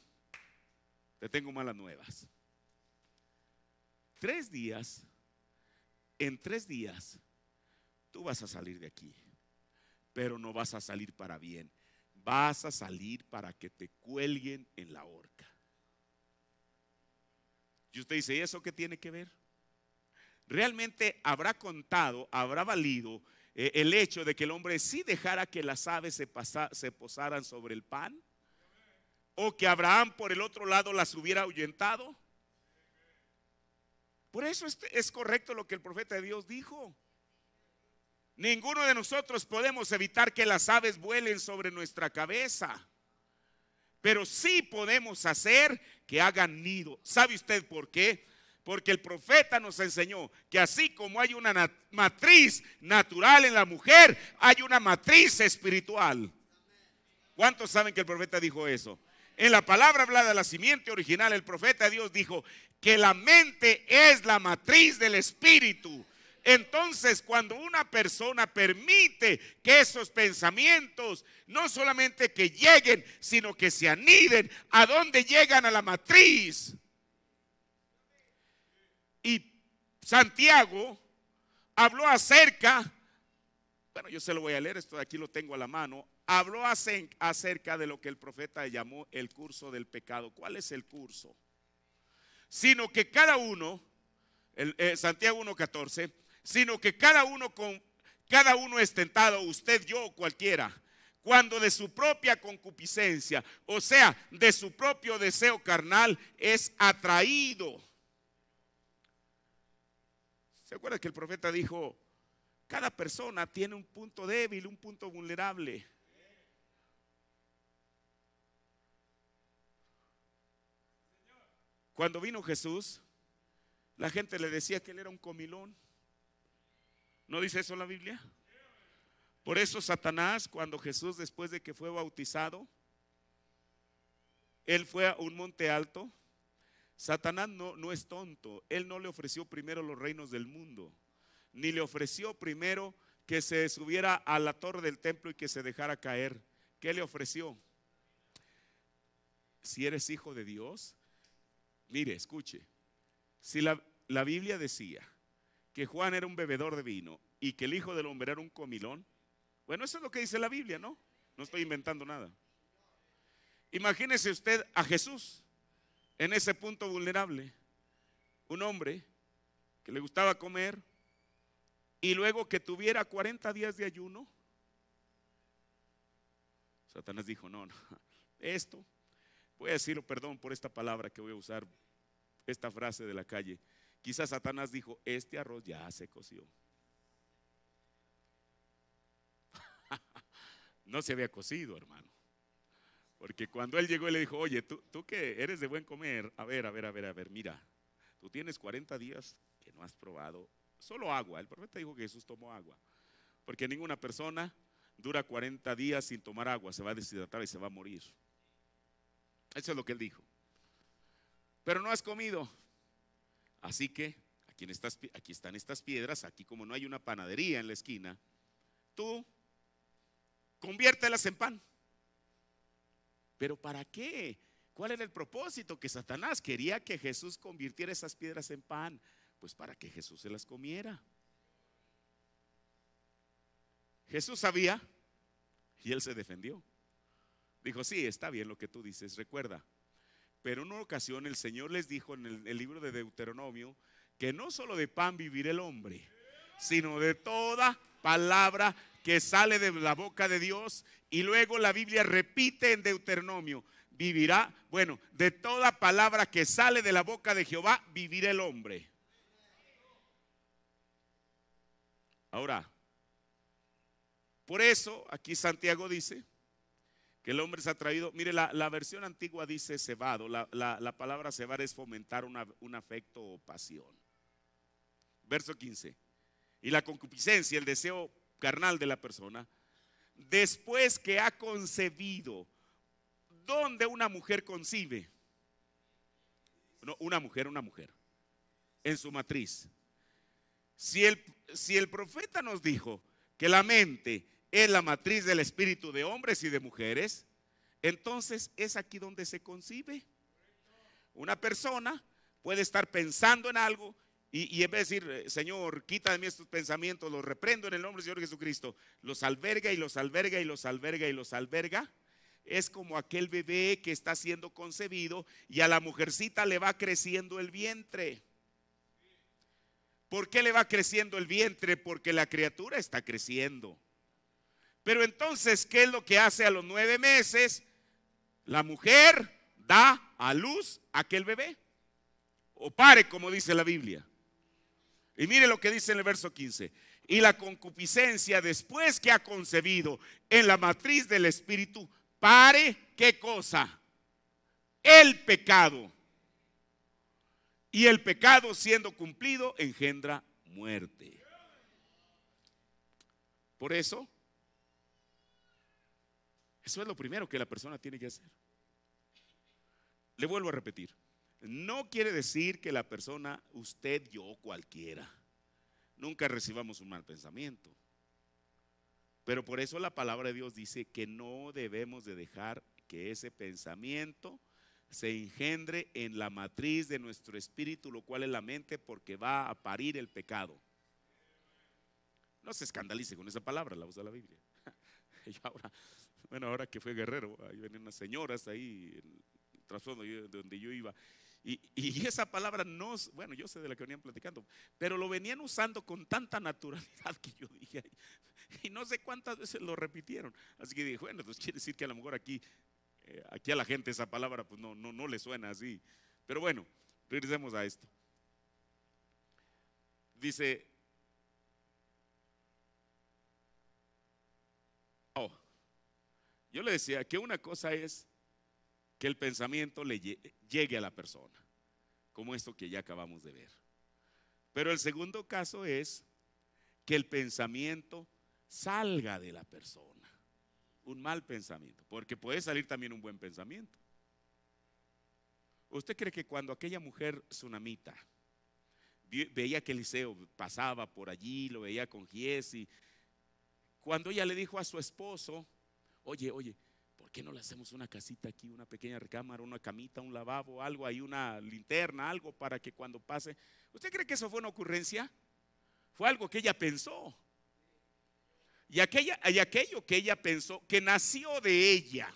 tengo malas nuevas. Tres días, en tres días, tú vas a salir de aquí, pero no vas a salir para bien. Vas a salir para que te cuelguen en la horca. Y usted dice, ¿y eso qué tiene que ver? Realmente habrá contado, habrá valido eh, el hecho de que el hombre sí dejara que las aves se, se posaran sobre el pan. ¿O que Abraham por el otro lado las hubiera ahuyentado? Por eso es, correcto lo que el profeta de Dios dijo. Ninguno de nosotros podemos evitar que las aves vuelen sobre nuestra cabeza, pero sí podemos hacer que hagan nido. ¿Sabe usted por qué? Porque el profeta nos enseñó que así como hay una matriz natural en la mujer, hay una matriz espiritual. ¿Cuántos saben que el profeta dijo eso? en la palabra hablada la simiente original, el profeta Dios dijo que la mente es la matriz del espíritu. Entonces, cuando una persona permite que esos pensamientos no solamente que lleguen, sino que se aniden, ¿a dónde llegan a la matriz? Y Santiago habló acerca bueno, yo se lo voy a leer, esto de aquí lo tengo a la mano. Habló acerca de lo que el profeta llamó el curso del pecado. ¿Cuál es el curso? Sino que cada uno, el, eh, Santiago 1.14, sino que cada uno con cada uno es tentado, usted, yo o cualquiera, cuando de su propia concupiscencia, o sea, de su propio deseo carnal, es atraído. ¿Se acuerda que el profeta dijo, cada persona tiene un punto débil, un punto vulnerable. Cuando vino Jesús, la gente le decía que él era un comilón. ¿No dice eso la Biblia? Por eso Satanás, cuando Jesús, después de que fue bautizado, él fue a un monte alto. Satanás no, no es tonto. Él no le ofreció primero los reinos del mundo ni le ofreció primero que se subiera a la torre del templo y que se dejara caer. ¿Qué le ofreció? Si eres hijo de Dios, mire, escuche, si la, Biblia decía que Juan era un bebedor de vino y que el Hijo del Hombre era un comilón, bueno, eso es lo que dice la Biblia, ¿no? No estoy inventando nada. Imagínese usted a Jesús en ese punto vulnerable, un hombre que le gustaba comer, y luego que tuviera 40 días de ayuno. Satanás dijo, no, no, esto, voy a decirlo, perdón por esta palabra que voy a usar, esta frase de la calle. Quizás Satanás dijo, este arroz ya se coció. no se había cocido, hermano. Porque cuando él llegó, le dijo, oye, tú, tú que eres de buen comer, a ver, a ver, a ver, a ver, mira, tú tienes 40 días que no has probado solo agua. El profeta dijo que Jesús tomó agua, porque ninguna persona dura 40 días sin tomar agua, se va a deshidratar y se va a morir. Eso es lo que él dijo. Pero no has comido. Así que aquí, aquí están estas piedras, aquí como no hay una panadería en la esquina, tú conviértelas en pan. Pero ¿para qué? ¿Cuál era el propósito? Que Satanás quería que Jesús convirtiera esas piedras en pan pues para que Jesús se las comiera. Jesús sabía y él se defendió. Dijo, sí, está bien lo que tú dices, recuerda. Pero en una ocasión el Señor les dijo en el, libro de Deuteronomio que no solo de pan vivirá el hombre, sino de toda palabra que sale de la boca de Dios. Y luego la Biblia repite en Deuteronomio, vivirá, bueno, de toda palabra que sale de la boca de Jehová, vivirá el hombre. Ahora, por eso aquí Santiago dice que el hombre se ha traído, mire, la, versión antigua dice cebado, la, palabra cebar es fomentar un afecto o pasión. Verso 15, y la concupiscencia, el deseo carnal de la persona, después que ha concebido, ¿dónde una mujer concibe? No, una mujer, una mujer, en su matriz. Si el, si el profeta nos dijo que la mente es la matriz del espíritu de hombres y de mujeres, entonces es aquí donde se concibe. Una persona puede estar pensando en algo y, y, en vez de decir, eh, Señor, quita de mí estos pensamientos, los reprendo en el nombre del Señor Jesucristo, los alberga y los alberga y los alberga y los alberga. Es como aquel bebé que está siendo concebido y a la mujercita le va creciendo el vientre. ¿Por qué le va creciendo el vientre? Porque la criatura está creciendo. Pero entonces, ¿qué es lo que hace a los nueve meses? La mujer da a luz aquel bebé. O pare, como dice la Biblia. Y mire lo que dice en el verso 15. Y la concupiscencia, después que ha concebido en la matriz del Espíritu, pare qué cosa? El pecado. Y el pecado siendo cumplido engendra muerte. Por eso, eso es lo primero que la persona tiene que hacer. Le vuelvo a repetir, no quiere decir que la persona, usted, yo, cualquiera, nunca recibamos un mal pensamiento. Pero por eso la palabra de Dios dice que no debemos de dejar que ese pensamiento se engendre en la matriz de nuestro espíritu, lo cual es la mente, porque va a parir el pecado. No se escandalice con esa palabra, la usa la Biblia. Y ahora, bueno, ahora que fue guerrero, ahí venían unas señoras ahí, en el trasfondo donde yo iba. Y, y, esa palabra no, bueno, yo sé de la que venían platicando, pero lo venían usando con tanta naturalidad que yo dije, y no sé cuántas veces lo repitieron. Así que dije, bueno, entonces pues quiere decir que a lo mejor aquí eh, aquí a la gente esa palabra pues no, no, no le suena así. Pero bueno, regresemos a esto. Dice, oh, yo le decía que una cosa es que el pensamiento le llegue a la persona, como esto que ya acabamos de ver. Pero el segundo caso es que el pensamiento salga de la persona un mal pensamiento, porque puede salir también un buen pensamiento. ¿Usted cree que cuando aquella mujer tsunamita veía que Eliseo pasaba por allí, lo veía con Giesi, cuando ella le dijo a su esposo, oye, oye, ¿por qué no le hacemos una casita aquí, una pequeña recámara, una camita, un lavabo, algo ahí, una linterna, algo para que cuando pase... ¿Usted cree que eso fue una ocurrencia? Fue algo que ella pensó y, aquella, aquello que ella pensó, que nació de ella,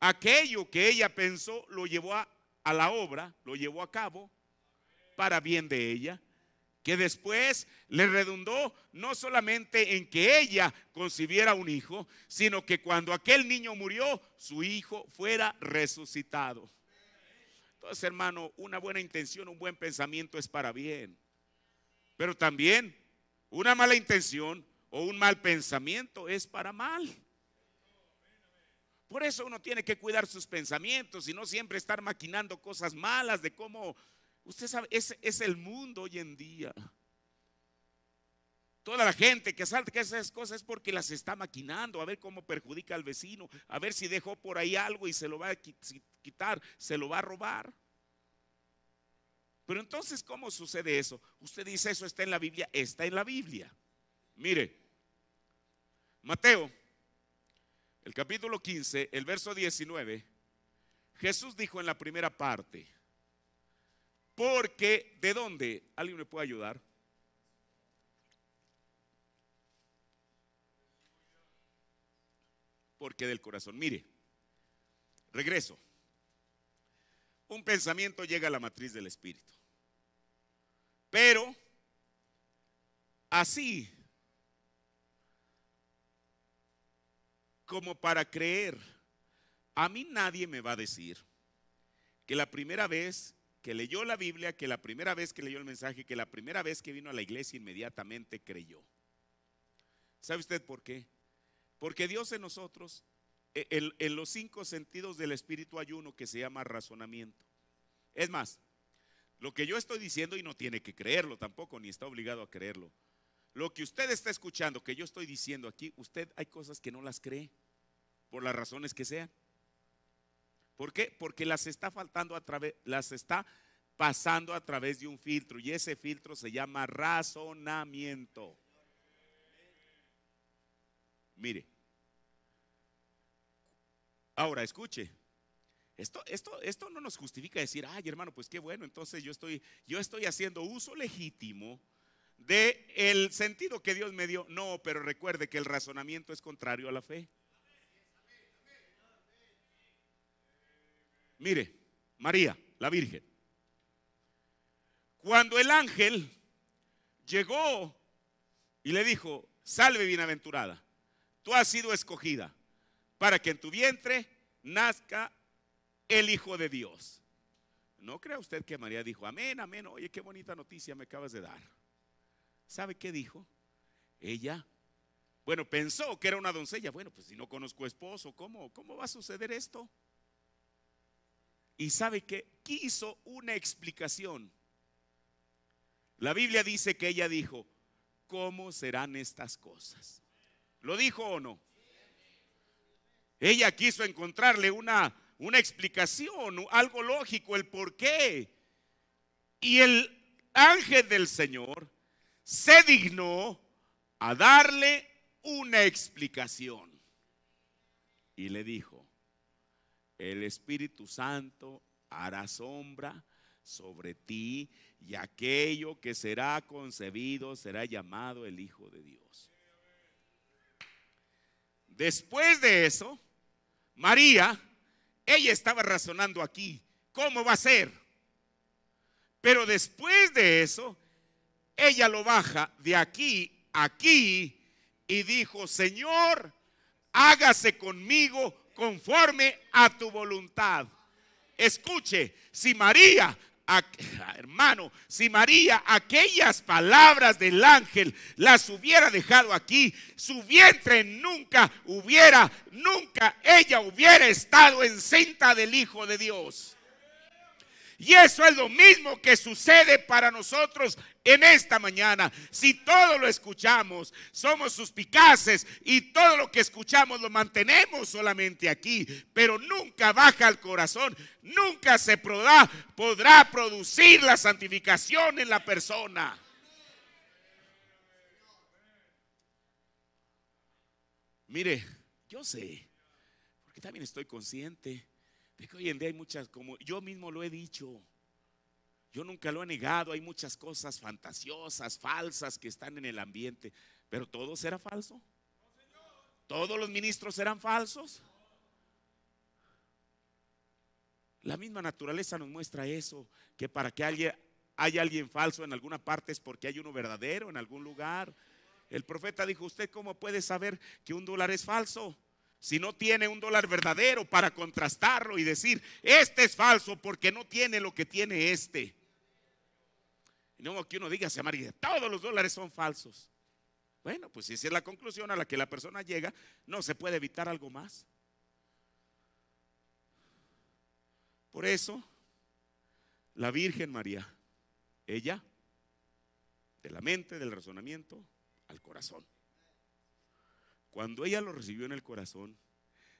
aquello que ella pensó lo llevó a, a la obra, lo llevó a cabo para bien de ella, que después le redundó no solamente en que ella concibiera un hijo, sino que cuando aquel niño murió, su hijo fuera resucitado. Entonces, hermano, una buena intención, un buen pensamiento es para bien, pero también una mala intención o un mal pensamiento es para mal. Por eso uno tiene que cuidar sus pensamientos y no siempre estar maquinando cosas malas de cómo, usted sabe, es, es el mundo hoy en día. Toda la gente que salta que esas cosas es porque las está maquinando, a ver cómo perjudica al vecino, a ver si dejó por ahí algo y se lo va a quitar, se lo va a robar. Pero entonces, ¿cómo sucede eso? Usted dice, eso está en la Biblia, está en la Biblia. Mire, Mateo, el capítulo 15, el verso 19, Jesús dijo en la primera parte, porque de dónde, ¿alguien me puede ayudar? Porque del corazón, mire, regreso. Un pensamiento llega a la matriz del espíritu. Pero así como para creer. A mí nadie me va a decir que la primera vez que leyó la Biblia, que la primera vez que leyó el mensaje, que la primera vez que vino a la iglesia inmediatamente creyó. ¿Sabe usted por qué? Porque Dios en nosotros, e, en, los cinco sentidos del espíritu hay uno que se llama razonamiento. Es más, lo que yo estoy diciendo y no tiene que creerlo tampoco, ni está obligado a creerlo, lo que usted está escuchando, que yo estoy diciendo aquí, usted hay cosas que no las cree, por las razones que sean. ¿Por qué? Porque las está faltando a través, las está pasando a través de un filtro y ese filtro se llama razonamiento. Mire, ahora escuche, esto, esto, esto no nos justifica decir, ay hermano, pues qué bueno, entonces yo estoy, yo estoy haciendo uso legítimo de el sentido que Dios me dio. No, pero recuerde que el razonamiento es contrario a la fe. Mire, María, la Virgen. Cuando el ángel llegó y le dijo, salve bienaventurada, tú has sido escogida para que en tu vientre nazca el Hijo de Dios. No crea usted que María dijo, amén, amén, oye, qué bonita noticia me acabas de dar. ¿Sabe qué dijo? Ella, bueno, pensó que era una doncella. Bueno, pues si no conozco esposo, ¿cómo, cómo va a suceder esto? Y sabe que quiso una explicación. La Biblia dice que ella dijo, ¿cómo serán estas cosas? ¿Lo dijo o no? Ella quiso encontrarle una, una explicación, algo lógico, el por qué. Y el ángel del Señor se dignó a darle una explicación. Y le dijo, el Espíritu Santo hará sombra sobre ti y aquello que será concebido será llamado el Hijo de Dios. Después de eso, María, ella estaba razonando aquí, ¿cómo va a ser? Pero después de eso, ella lo baja de aquí aquí y dijo, Señor, hágase conmigo conforme a tu voluntad. Escuche, si María, ah, hermano, si María aquellas palabras del ángel las hubiera dejado aquí, su vientre nunca hubiera, nunca ella hubiera estado encinta del Hijo de Dios. Y eso es lo mismo que sucede para nosotros en esta mañana. Si todo lo escuchamos, somos suspicaces y todo lo que escuchamos lo mantenemos solamente aquí, pero nunca baja al corazón, nunca se podrá, podrá producir la santificación en la persona. Mire, yo sé, porque también estoy consciente hoy en día hay muchas, como yo mismo lo he dicho, yo nunca lo he negado, hay muchas cosas fantasiosas, falsas que están en el ambiente, pero todo será falso. ¿Todos los ministros serán falsos? La misma naturaleza nos muestra eso, que para que haya alguien falso en alguna parte es porque hay uno verdadero en algún lugar. El profeta dijo, ¿usted cómo puede saber que un dólar es falso? si no tiene un dólar verdadero para contrastarlo y decir, este es falso porque no tiene lo que tiene este. Y no que uno diga, se María todos los dólares son falsos. Bueno, pues si esa es la conclusión a la que la persona llega, no se puede evitar algo más. Por eso, la Virgen María, ella, de la mente, del razonamiento, al corazón. Cuando ella lo recibió en el corazón,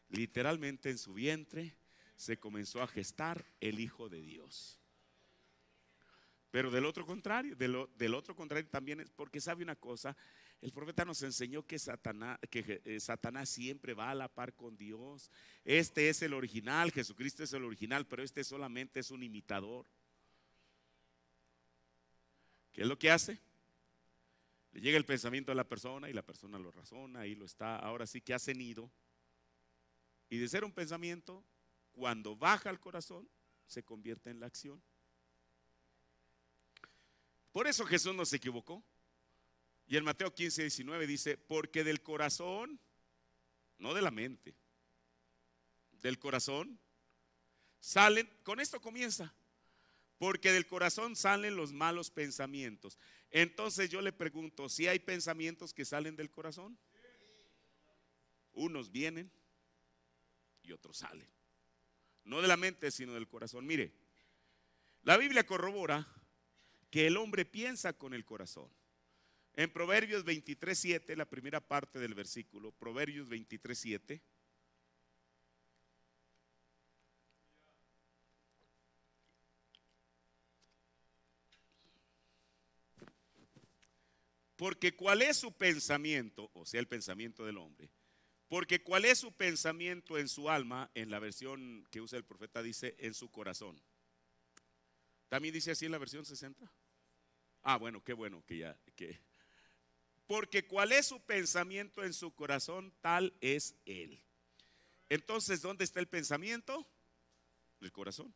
literalmente en su vientre, se comenzó a gestar el Hijo de Dios. Pero del otro contrario, del, otro contrario también es porque sabe una cosa, el profeta nos enseñó que Satanás, que eh, Satanás, siempre va a la par con Dios. Este es el original, Jesucristo es el original, pero este solamente es un imitador. ¿Qué es lo que hace? llega el pensamiento a la persona y la persona lo razona y lo está, ahora sí que ha cenido. Y de ser un pensamiento, cuando baja al corazón, se convierte en la acción. Por eso Jesús no se equivocó. Y en Mateo 15, 19 dice, porque del corazón, no de la mente, del corazón, salen, con esto comienza, porque del corazón salen los malos pensamientos. Entonces yo le pregunto, si hay pensamientos que salen del corazón? Unos vienen y otros salen. No de la mente, sino del corazón. Mire, la Biblia corrobora que el hombre piensa con el corazón. En Proverbios 23.7, la primera parte del versículo, Proverbios 23.7. Porque cuál es su pensamiento, o sea, el pensamiento del hombre. Porque cuál es su pensamiento en su alma, en la versión que usa el profeta dice, en su corazón. También dice así en la versión 60. Ah, bueno, qué bueno que ya, que, porque cuál es su pensamiento en su corazón, tal es él. Entonces, ¿dónde está el pensamiento? El corazón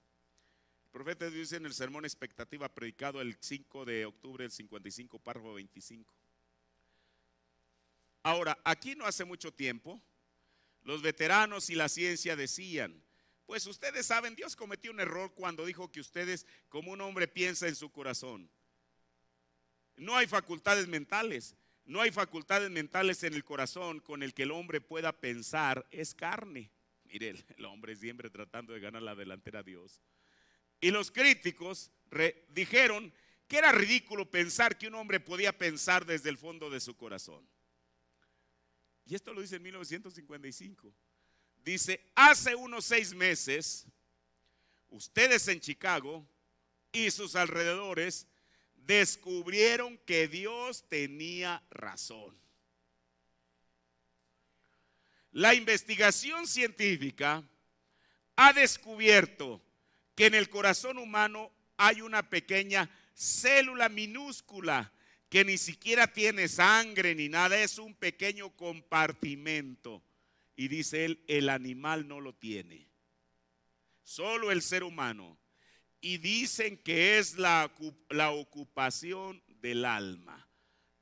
profeta dice en el sermón expectativa predicado el 5 de octubre del 55, párrafo 25. Ahora, aquí no hace mucho tiempo, los veteranos y la ciencia decían, pues ustedes saben, Dios cometió un error cuando dijo que ustedes, como un hombre piensa en su corazón, no hay facultades mentales. No hay facultades mentales en el corazón con el que el hombre pueda pensar, es carne. Mire, el hombre siempre tratando de ganar la delantera a Dios. Y los críticos dijeron que era ridículo pensar que un hombre podía pensar desde el fondo de su corazón. Y esto lo dice en 1955. Dice, hace unos seis meses, ustedes en Chicago y sus alrededores descubrieron que Dios tenía razón. La investigación científica ha descubierto que en el corazón humano hay una pequeña célula minúscula que ni siquiera tiene sangre ni nada, es un pequeño compartimento. Y dice él, el animal no lo tiene, solo el ser humano. Y dicen que es la, la ocupación del alma.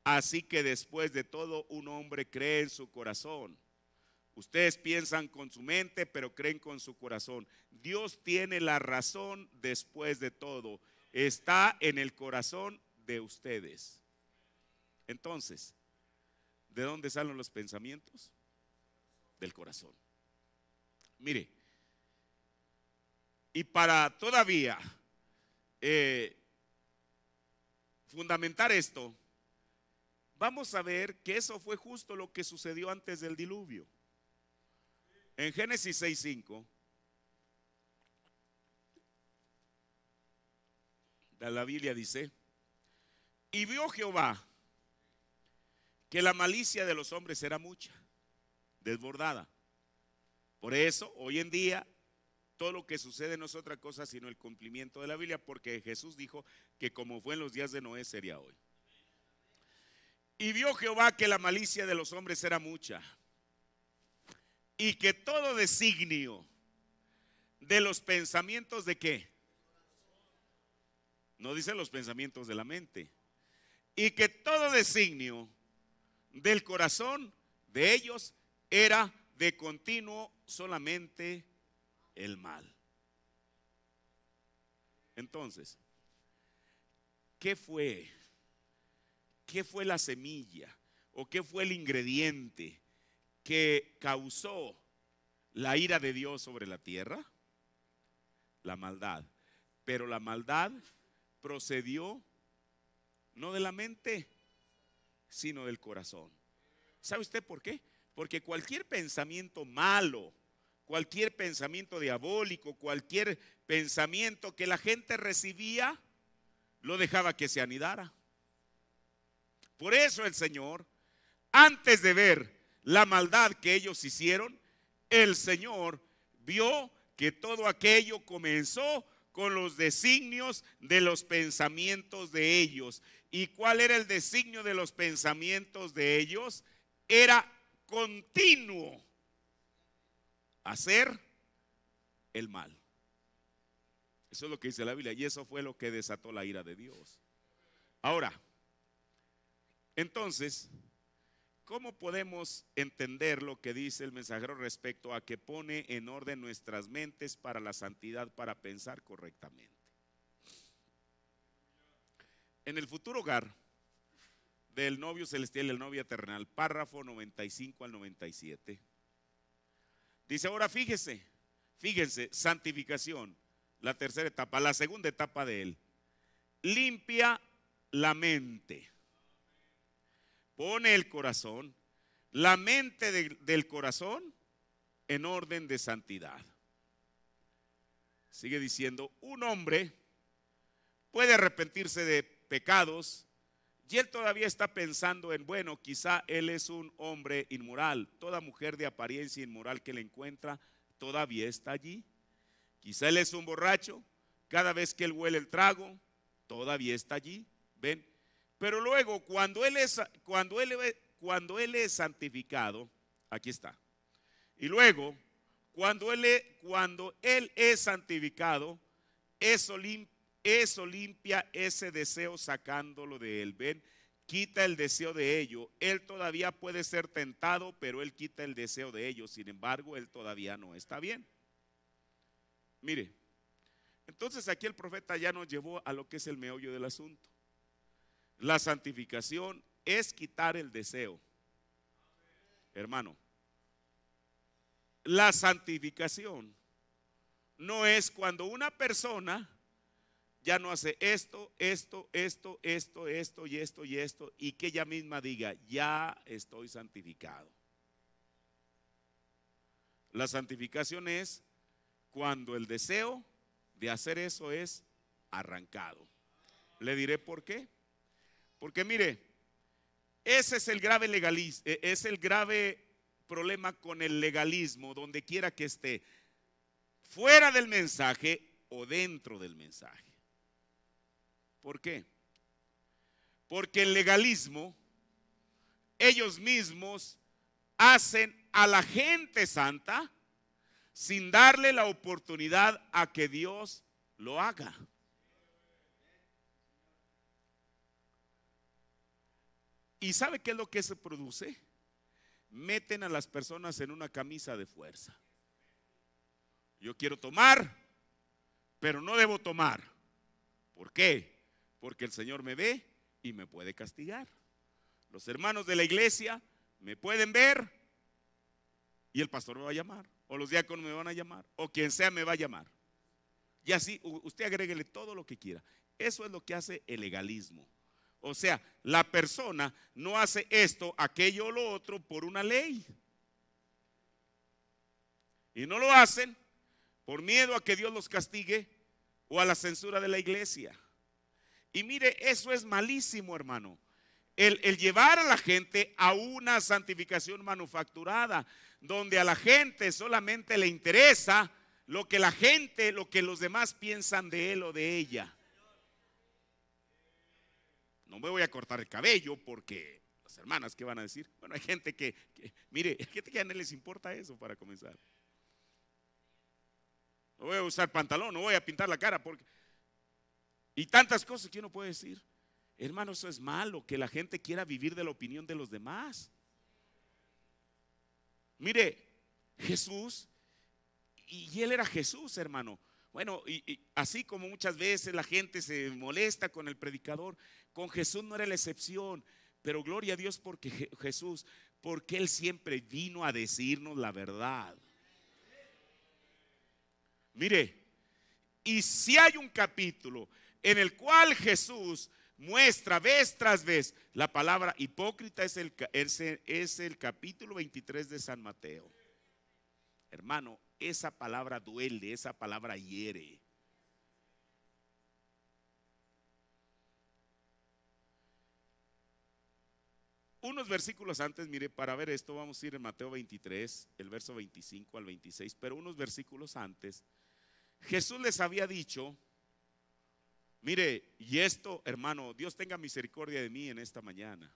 Así que después de todo, un hombre cree en su corazón Ustedes piensan con su mente, pero creen con su corazón. Dios tiene la razón después de todo. Está en el corazón de ustedes. Entonces, ¿de dónde salen los pensamientos? Del corazón. Mire, y para todavía eh, fundamentar esto, vamos a ver que eso fue justo lo que sucedió antes del diluvio. En Génesis 6.5, la Biblia dice, y vio Jehová que la malicia de los hombres era mucha, desbordada. Por eso, hoy en día, todo lo que sucede no es otra cosa sino el cumplimiento de la Biblia, porque Jesús dijo que como fue en los días de Noé, sería hoy. Y vio Jehová que la malicia de los hombres era mucha, y que todo designio de los pensamientos de qué? No dice los pensamientos de la mente. Y que todo designio del corazón de ellos era de continuo solamente el mal. Entonces, ¿qué fue? ¿Qué fue la semilla? ¿O qué fue el ingrediente? que causó la ira de Dios sobre la tierra? La maldad. Pero la maldad procedió no de la mente, sino del corazón. ¿Sabe usted por qué? Porque cualquier pensamiento malo, cualquier pensamiento diabólico, cualquier pensamiento que la gente recibía, lo dejaba que se anidara. Por eso el Señor, antes de ver la maldad que ellos hicieron, el Señor vio que todo aquello comenzó con los designios de los pensamientos de ellos. ¿Y cuál era el designio de los pensamientos de ellos? Era continuo hacer el mal. Eso es lo que dice la Biblia y eso fue lo que desató la ira de Dios. Ahora, entonces, ¿Cómo podemos entender lo que dice el mensajero respecto a que pone en orden nuestras mentes para la santidad, para pensar correctamente? En el futuro hogar del novio celestial y novio novio párrafo 95 al 97, dice, ahora fíjese, fíjense, santificación, la tercera etapa, la segunda etapa de él, limpia la mente pone el corazón, la mente del corazón en orden de santidad. Sigue diciendo, un hombre puede arrepentirse de pecados y él todavía está pensando en, bueno, quizá él es un hombre inmoral. Toda mujer de apariencia inmoral que le encuentra todavía está allí. Quizá él es un borracho. Cada vez que él huele el trago, todavía está allí. Ven, pero luego, cuando él es, cuando él, cuando él es santificado, aquí está. Y luego, cuando él, cuando él es santificado, eso, eso limpia ese deseo sacándolo de él. Ven, quita el deseo de ello. Él todavía puede ser tentado, pero él quita el deseo de ello. Sin embargo, él todavía no está bien. Mire, entonces aquí el profeta ya nos llevó a lo que es el meollo del asunto. La santificación es quitar el deseo. Hermano, la santificación no es cuando una persona ya no hace esto, esto, esto, esto, esto y esto y esto, y que ella misma diga, ya estoy santificado. La santificación es cuando el deseo de hacer eso es arrancado. Le diré por qué. Porque mire, ese es el grave legalismo, eh, es el grave problema con el legalismo, donde quiera que esté, fuera del mensaje o dentro del mensaje. ¿Por qué? Porque el legalismo, ellos mismos hacen a la gente santa sin darle la oportunidad a que Dios lo haga. ¿Y sabe qué es lo que se produce? Meten a las personas en una camisa de fuerza. Yo quiero tomar, pero no debo tomar. ¿Por qué? Porque el Señor me ve y me puede castigar. Los hermanos de la iglesia me pueden ver y el pastor me va a llamar, o los diáconos me van a llamar, o quien sea me va a llamar. Y así, usted agréguele todo lo que quiera. Eso es lo que hace el legalismo. O sea, la persona no hace esto, aquello o lo otro por una ley. Y no lo hacen por miedo a que Dios los castigue o a la censura de la iglesia. Y mire, eso es malísimo, hermano. El, llevar a la gente a una santificación manufacturada, donde a la gente solamente le interesa lo que la gente, lo que los demás piensan de él o de ella no me voy a cortar el cabello porque las hermanas, que van a decir? Bueno, hay gente que, mire, hay gente que ya no les importa eso para comenzar. No voy a usar pantalón, no voy a pintar la cara porque... Y tantas cosas que uno puede decir. Hermano, eso es malo, que la gente quiera vivir de la opinión de los demás. Mire, Jesús, y él era Jesús, hermano. Bueno, y, así como muchas veces la gente se molesta con el predicador, con Jesús no era la excepción, pero gloria a Dios porque Jesús, porque Él siempre vino a decirnos la verdad. Mire, y si hay un capítulo en el cual Jesús muestra vez tras vez la palabra hipócrita, es el, es el capítulo 23 de San Mateo. Hermano, esa palabra duele, esa palabra hiere. Unos versículos antes, mire, para ver esto vamos a ir en Mateo 23, el verso 25 al 26, pero unos versículos antes, Jesús les había dicho, mire, y esto, hermano, Dios tenga misericordia de mí en esta mañana,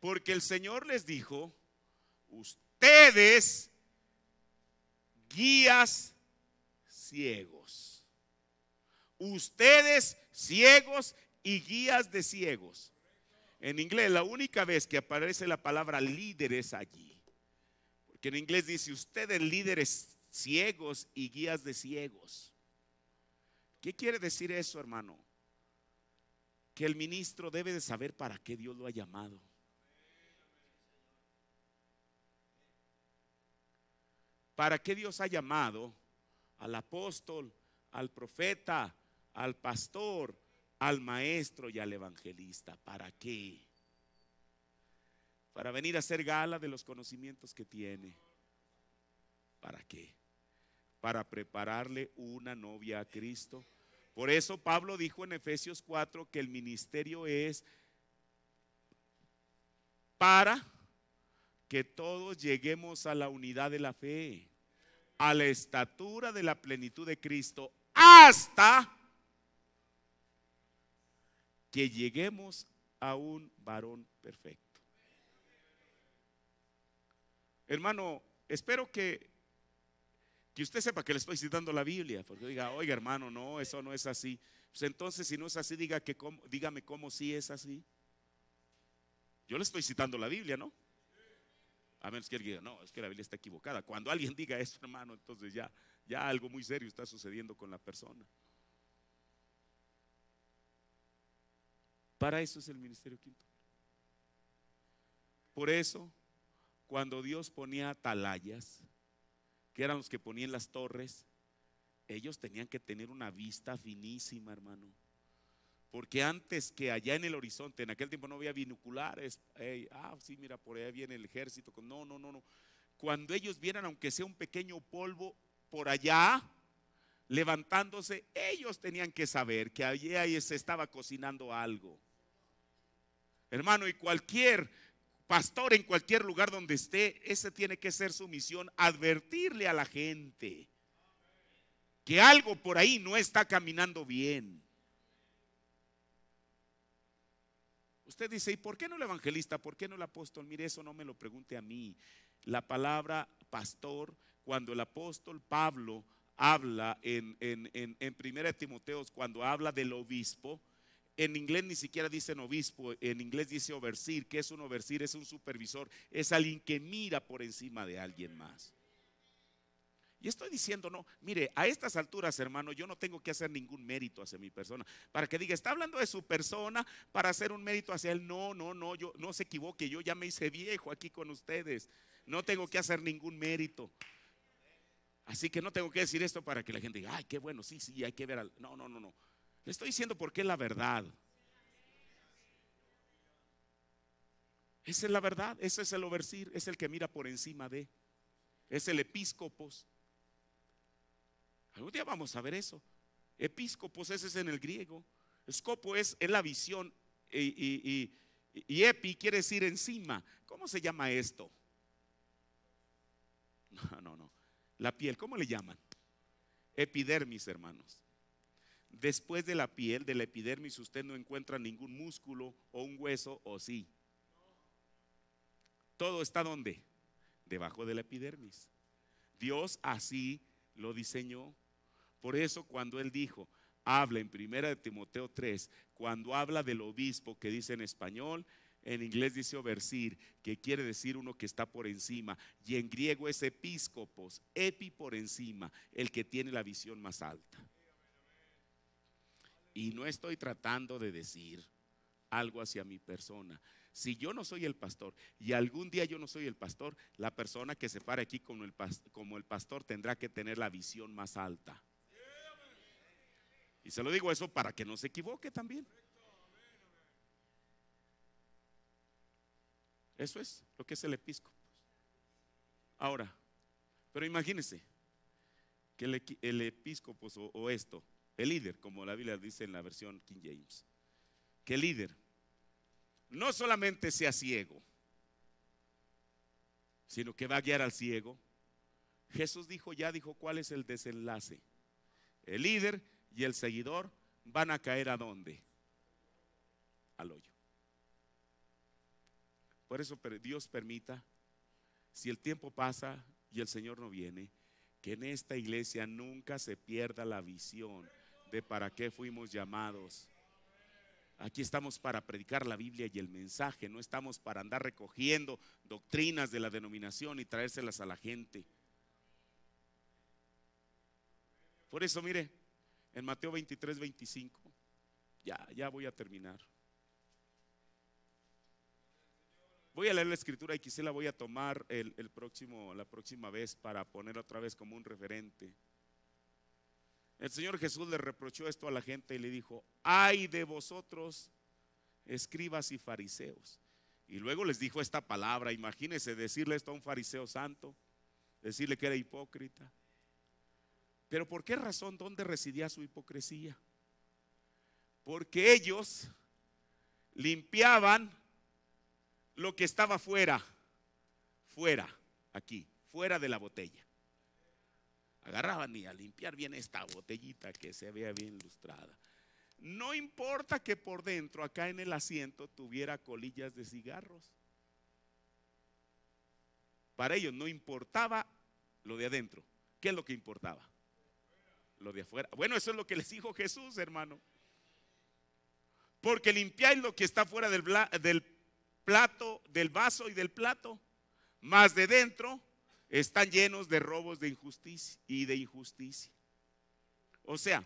porque el Señor les dijo, ustedes guías ciegos. Ustedes ciegos y guías de ciegos. En inglés, la única vez que aparece la palabra líderes allí. Porque en inglés dice, ustedes líderes ciegos y guías de ciegos. ¿Qué quiere decir eso, hermano? Que el ministro debe de saber para qué Dios lo ha llamado ¿Para qué Dios ha llamado al apóstol, al profeta, al pastor, al maestro y al evangelista? ¿Para qué? Para venir a hacer gala de los conocimientos que tiene. ¿Para qué? Para prepararle una novia a Cristo. Por eso Pablo dijo en Efesios 4 que el ministerio es para que todos lleguemos a la unidad de la fe, a la estatura de la plenitud de Cristo, hasta que lleguemos a un varón perfecto. Hermano, espero que, que usted sepa que le estoy citando la Biblia, porque diga, oiga hermano, no, eso no es así. Pues entonces, si no es así, diga que dígame cómo sí es así. Yo le estoy citando la Biblia, ¿no? A menos que alguien diga, no, es que la Biblia está equivocada. Cuando alguien diga eso, hermano, entonces ya, ya algo muy serio está sucediendo con la persona. Para eso es el ministerio quinto. Por eso, cuando Dios ponía atalayas, que eran los que ponían las torres, ellos tenían que tener una vista finísima, hermano. Porque antes que allá en el horizonte, en aquel tiempo no había binoculares, ah, sí, mira, por allá viene el ejército. No, no, no, no. Cuando ellos vieran, aunque sea un pequeño polvo por allá, levantándose, ellos tenían que saber que allí se estaba cocinando algo. Hermano, y cualquier pastor en cualquier lugar donde esté, Ese tiene que ser su misión, advertirle a la gente que algo por ahí no está caminando bien. Usted dice, ¿y por qué no el evangelista? ¿Por qué no el apóstol? Mire, eso no me lo pregunte a mí. La palabra pastor, cuando el apóstol Pablo habla en, en, Primera Timoteo, cuando habla del obispo, en inglés ni siquiera dice obispo, en inglés dice overseer. que es un overseer? Es un supervisor, es alguien que mira por encima de alguien más. Y estoy diciendo, no, mire, a estas alturas, hermano, yo no tengo que hacer ningún mérito hacia mi persona. Para que diga, está hablando de su persona para hacer un mérito hacia él. No, no, no, yo no se equivoque, yo ya me hice viejo aquí con ustedes. No tengo que hacer ningún mérito. Así que no tengo que decir esto para que la gente diga, ay, qué bueno, sí, sí, hay que ver al... No, no, no, no. Le estoy diciendo porque es la verdad. Esa es la verdad, ese es el oversir, es el que mira por encima de, es el episcopos, Algún día vamos a ver eso. Episcopos, ese es en el griego. Escopo es, en la visión y, y, epi quiere decir encima. ¿Cómo se llama esto? No, no, no. La piel, ¿cómo le llaman? Epidermis, hermanos. Después de la piel, de la epidermis, usted no encuentra ningún músculo o un hueso o sí. Todo está donde? Debajo de la epidermis. Dios así lo diseñó. Por eso cuando él dijo, habla en primera de Timoteo 3, cuando habla del obispo que dice en español, en inglés dice overseer, que quiere decir uno que está por encima, y en griego es episcopos, epi por encima, el que tiene la visión más alta. Y no estoy tratando de decir algo hacia mi persona. Si yo no soy el pastor y algún día yo no soy el pastor, la persona que se pare aquí como el pastor tendrá que tener la visión más alta y se lo digo eso para que no se equivoque también. Eso es lo que es el episcopo. Ahora, pero imagínense que el, el episcopo o, o, esto, el líder, como la Biblia dice en la versión King James, que el líder no solamente sea ciego, sino que va a guiar al ciego. Jesús dijo, ya dijo cuál es el desenlace. El líder y el seguidor van a caer a dónde? Al hoyo. Por eso Dios permita, si el tiempo pasa y el Señor no viene, que en esta iglesia nunca se pierda la visión de para qué fuimos llamados. Aquí estamos para predicar la Biblia y el mensaje, no estamos para andar recogiendo doctrinas de la denominación y traérselas a la gente. Por eso, mire, en Mateo 23, 25. Ya, ya voy a terminar. Voy a leer la escritura y quizá la voy a tomar el, próximo, la próxima vez para poner otra vez como un referente. El Señor Jesús le reprochó esto a la gente y le dijo, ay de vosotros, escribas y fariseos. Y luego les dijo esta palabra, imagínense decirle esto a un fariseo santo, decirle que era hipócrita. Pero ¿por qué razón? ¿Dónde residía su hipocresía? Porque ellos limpiaban lo que estaba fuera, fuera, aquí, fuera de la botella. Agarraban y a limpiar bien esta botellita que se vea bien lustrada. No importa que por dentro, acá en el asiento, tuviera colillas de cigarros. Para ellos no importaba lo de adentro. ¿Qué es lo que importaba? lo de afuera. Bueno, eso es lo que les dijo Jesús, hermano. Porque limpiáis lo que está fuera del, del plato, del vaso y del plato, más de dentro están llenos de robos de injusticia y de injusticia. O sea,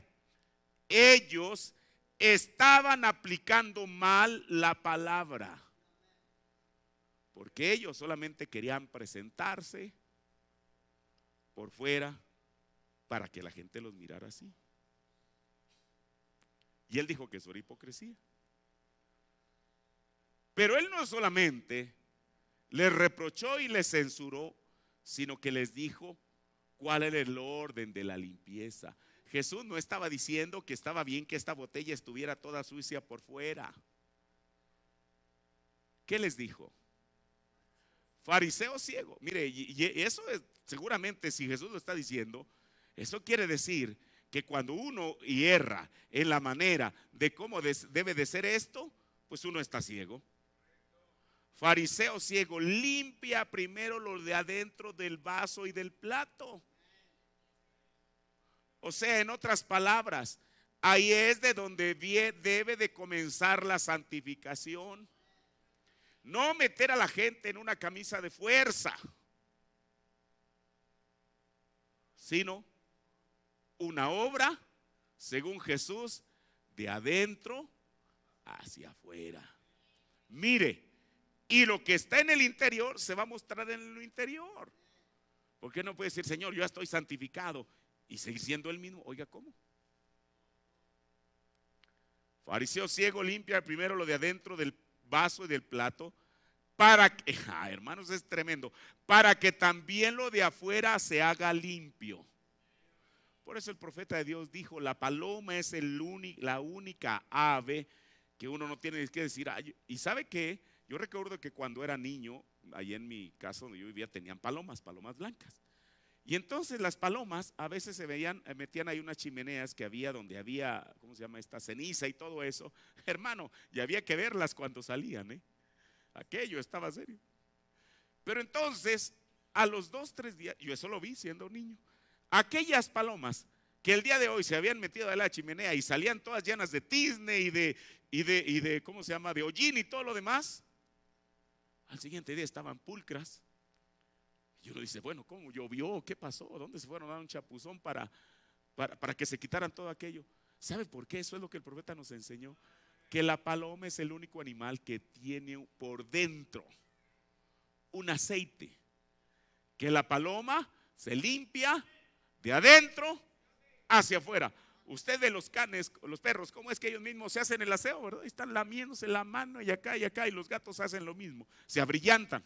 ellos estaban aplicando mal la palabra. Porque ellos solamente querían presentarse por fuera para que la gente los mirara así. Y él dijo que eso era hipocresía. Pero él no solamente les reprochó y les censuró, sino que les dijo cuál era el orden de la limpieza. Jesús no estaba diciendo que estaba bien que esta botella estuviera toda sucia por fuera. ¿Qué les dijo? Fariseo ciego. Mire, eso es, seguramente si Jesús lo está diciendo, eso quiere decir que cuando uno hierra en la manera de cómo debe de ser esto, pues uno está ciego. Fariseo ciego, limpia primero lo de adentro del vaso y del plato. O sea, en otras palabras, ahí es de donde debe de comenzar la santificación. No meter a la gente en una camisa de fuerza, sino una obra, según Jesús, de adentro hacia afuera. Mire, y lo que está en el interior se va a mostrar en lo interior. Porque no puede decir, Señor, yo estoy santificado y seguir siendo el mismo? Oiga, ¿cómo? Fariseo ciego limpia primero lo de adentro del vaso y del plato para que, ah, hermanos, es tremendo, para que también lo de afuera se haga limpio. Por eso el profeta de Dios dijo, la paloma es la única ave que uno no tiene que decir. y sabe que yo recuerdo que cuando era niño, ahí en mi casa donde yo vivía, tenían palomas, palomas blancas. Y entonces las palomas a veces se veían, eh, metían ahí unas chimeneas que había donde había, ¿cómo se llama esta? Ceniza y todo eso. Hermano, y había que verlas cuando salían, ¿eh? Aquello estaba serio. Pero entonces, a los dos, tres días, yo eso lo vi siendo niño aquellas palomas que el día de hoy se habían metido a la chimenea y salían todas llenas de tizne y de, de, ¿cómo se llama?, de hollín y todo lo demás, al siguiente día estaban pulcras. Y uno dice, bueno, ¿cómo llovió? ¿Qué pasó? ¿Dónde se fueron a dar un chapuzón para, para, para que se quitaran todo aquello? ¿Sabe por qué? Eso es lo que el profeta nos enseñó. Que la paloma es el único animal que tiene por dentro un aceite. Que la paloma se limpia de adentro hacia afuera. Usted de los canes, los perros, ¿cómo es que ellos mismos se hacen el aseo, verdad? Están lamiéndose la mano y acá y acá, y los gatos hacen lo mismo, se abrillantan.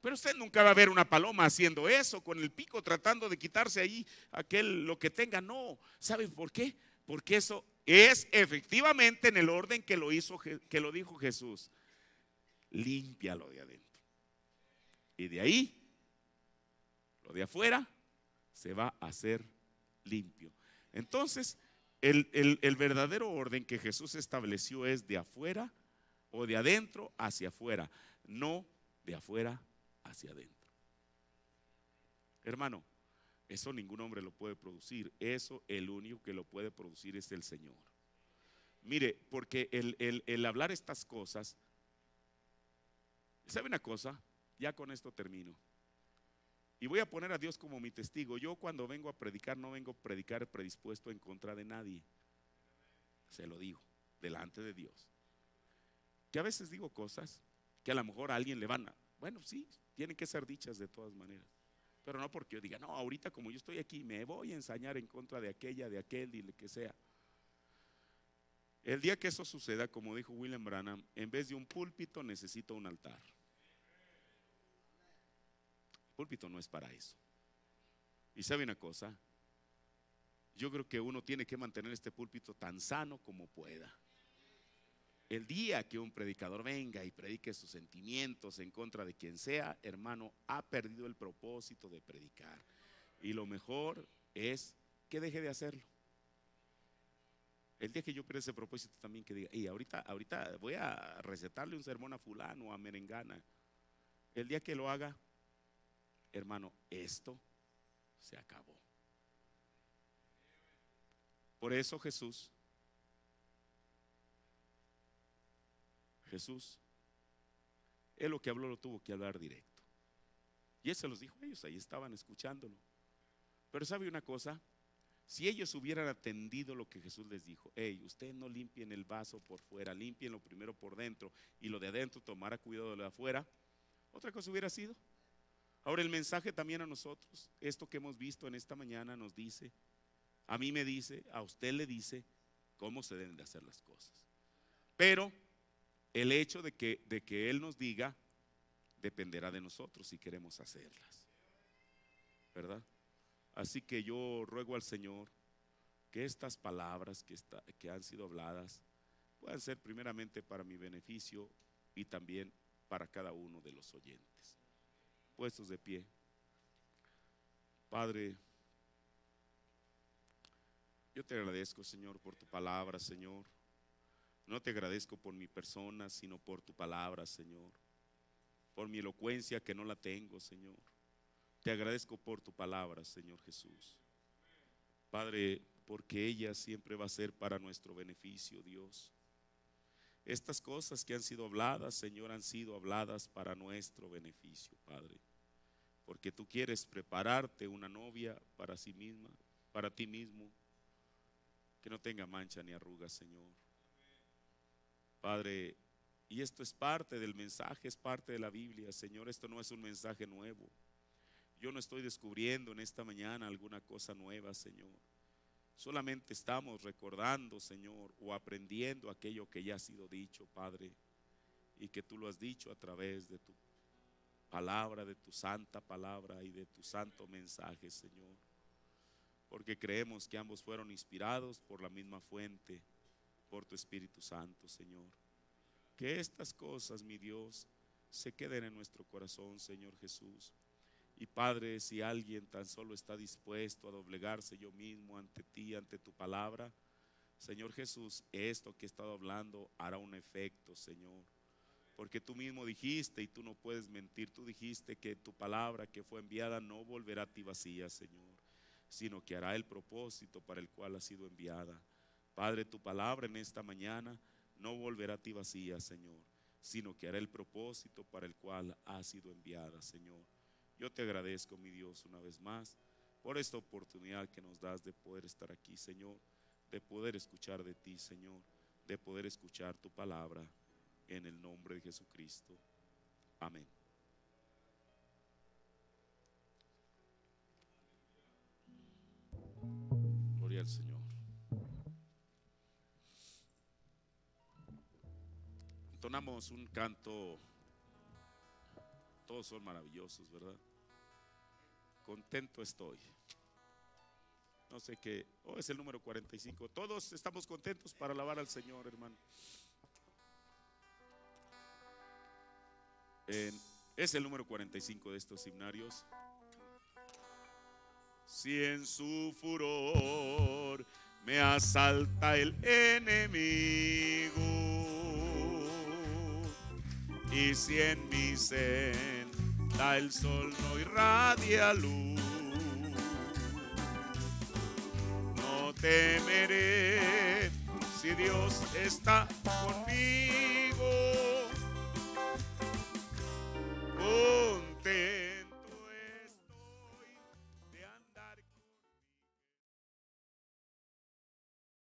Pero usted nunca va a ver una paloma haciendo eso, con el pico tratando de quitarse ahí aquel lo que tenga. No, ¿saben por qué? Porque eso es efectivamente en el orden que lo hizo, que lo dijo Jesús. Límpialo de adentro. Y de ahí, lo de afuera, se va a hacer limpio. Entonces, el, verdadero orden que Jesús estableció es de afuera o de adentro hacia afuera, no de afuera hacia adentro. Hermano, eso ningún hombre lo puede producir, eso el único que lo puede producir es el Señor. Mire, porque el, el hablar estas cosas, ¿sabe una cosa? Ya con esto termino. Y voy a poner a Dios como mi testigo. Yo cuando vengo a predicar no vengo a predicar predispuesto en contra de nadie. Se lo digo, delante de Dios. Que a veces digo cosas que a lo mejor a alguien le van a... Bueno, sí, tienen que ser dichas de todas maneras. Pero no porque yo diga, no, ahorita como yo estoy aquí, me voy a ensañar en contra de aquella, de aquel y que sea. El día que eso suceda, como dijo William Branham, en vez de un púlpito necesito un altar púlpito no es para eso. Y sabe una cosa, yo creo que uno tiene que mantener este púlpito tan sano como pueda. El día que un predicador venga y predique sus sentimientos en contra de quien sea, hermano, ha perdido el propósito de predicar. Y lo mejor es que deje de hacerlo. El día que yo pierda ese propósito también que diga, y ahorita, ahorita voy a recetarle un sermón a fulano, a merengana. El día que lo haga, hermano, esto se acabó. Por eso Jesús, Jesús, él lo que habló lo tuvo que hablar directo. Y eso se los dijo ellos, ahí estaban escuchándolo. Pero sabe una cosa, si ellos hubieran atendido lo que Jesús les dijo, hey, ustedes no limpien el vaso por fuera, lo primero por dentro y lo de adentro tomará cuidado de lo de afuera, otra cosa hubiera sido, Ahora el mensaje también a nosotros, esto que hemos visto en esta mañana nos dice, a mí me dice, a usted le dice cómo se deben de hacer las cosas. Pero el hecho de que, de que Él nos diga dependerá de nosotros si queremos hacerlas. ¿Verdad? Así que yo ruego al Señor que estas palabras que, que han sido habladas puedan ser primeramente para mi beneficio y también para cada uno de los oyentes puestos de pie. Padre, yo te agradezco, Señor, por tu palabra, Señor. No te agradezco por mi persona, sino por tu palabra, Señor. Por mi elocuencia que no la tengo, Señor. Te agradezco por tu palabra, Señor Jesús. Padre, porque ella siempre va a ser para nuestro beneficio, Dios. Estas cosas que han sido habladas, Señor, han sido habladas para nuestro beneficio, Padre. Porque tú quieres prepararte una novia para sí misma, para ti mismo, que no tenga mancha ni arruga, Señor. Padre, y esto es parte del mensaje, es parte de la Biblia, Señor, esto no es un mensaje nuevo. Yo no estoy descubriendo en esta mañana alguna cosa nueva, Señor. Solamente estamos recordando, Señor, o aprendiendo aquello que ya ha sido dicho, Padre, y que tú lo has dicho a través de tu palabra, de tu santa palabra y de tu santo mensaje, Señor. Porque creemos que ambos fueron inspirados por la misma fuente, por tu Espíritu Santo, Señor. Que estas cosas, mi Dios, se queden en nuestro corazón, Señor Jesús y Padre, si alguien tan solo está dispuesto a doblegarse yo mismo ante ti, ante tu palabra, Señor Jesús, esto que he estado hablando hará un efecto, Señor. Porque tú mismo dijiste, y tú no puedes mentir, tú dijiste que tu palabra que fue enviada no volverá a ti vacía, Señor, sino que hará el propósito para el cual ha sido enviada. Padre, tu palabra en esta mañana no volverá a ti vacía, Señor, sino que hará el propósito para el cual ha sido enviada, Señor. Yo te agradezco, mi Dios, una vez más por esta oportunidad que nos das de poder estar aquí, Señor, de poder escuchar de ti, Señor, de poder escuchar tu palabra en el nombre de Jesucristo. Amén. Gloria al Señor. Entonamos un canto todos son maravillosos, ¿verdad? Contento estoy. No sé qué. Oh, es el número 45. Todos estamos contentos para alabar al Señor, hermano. es el número 45 de estos himnarios. Si en su furor me asalta el enemigo y si en mi da el sol no irradia luz, no temeré si Dios está conmigo. Oh,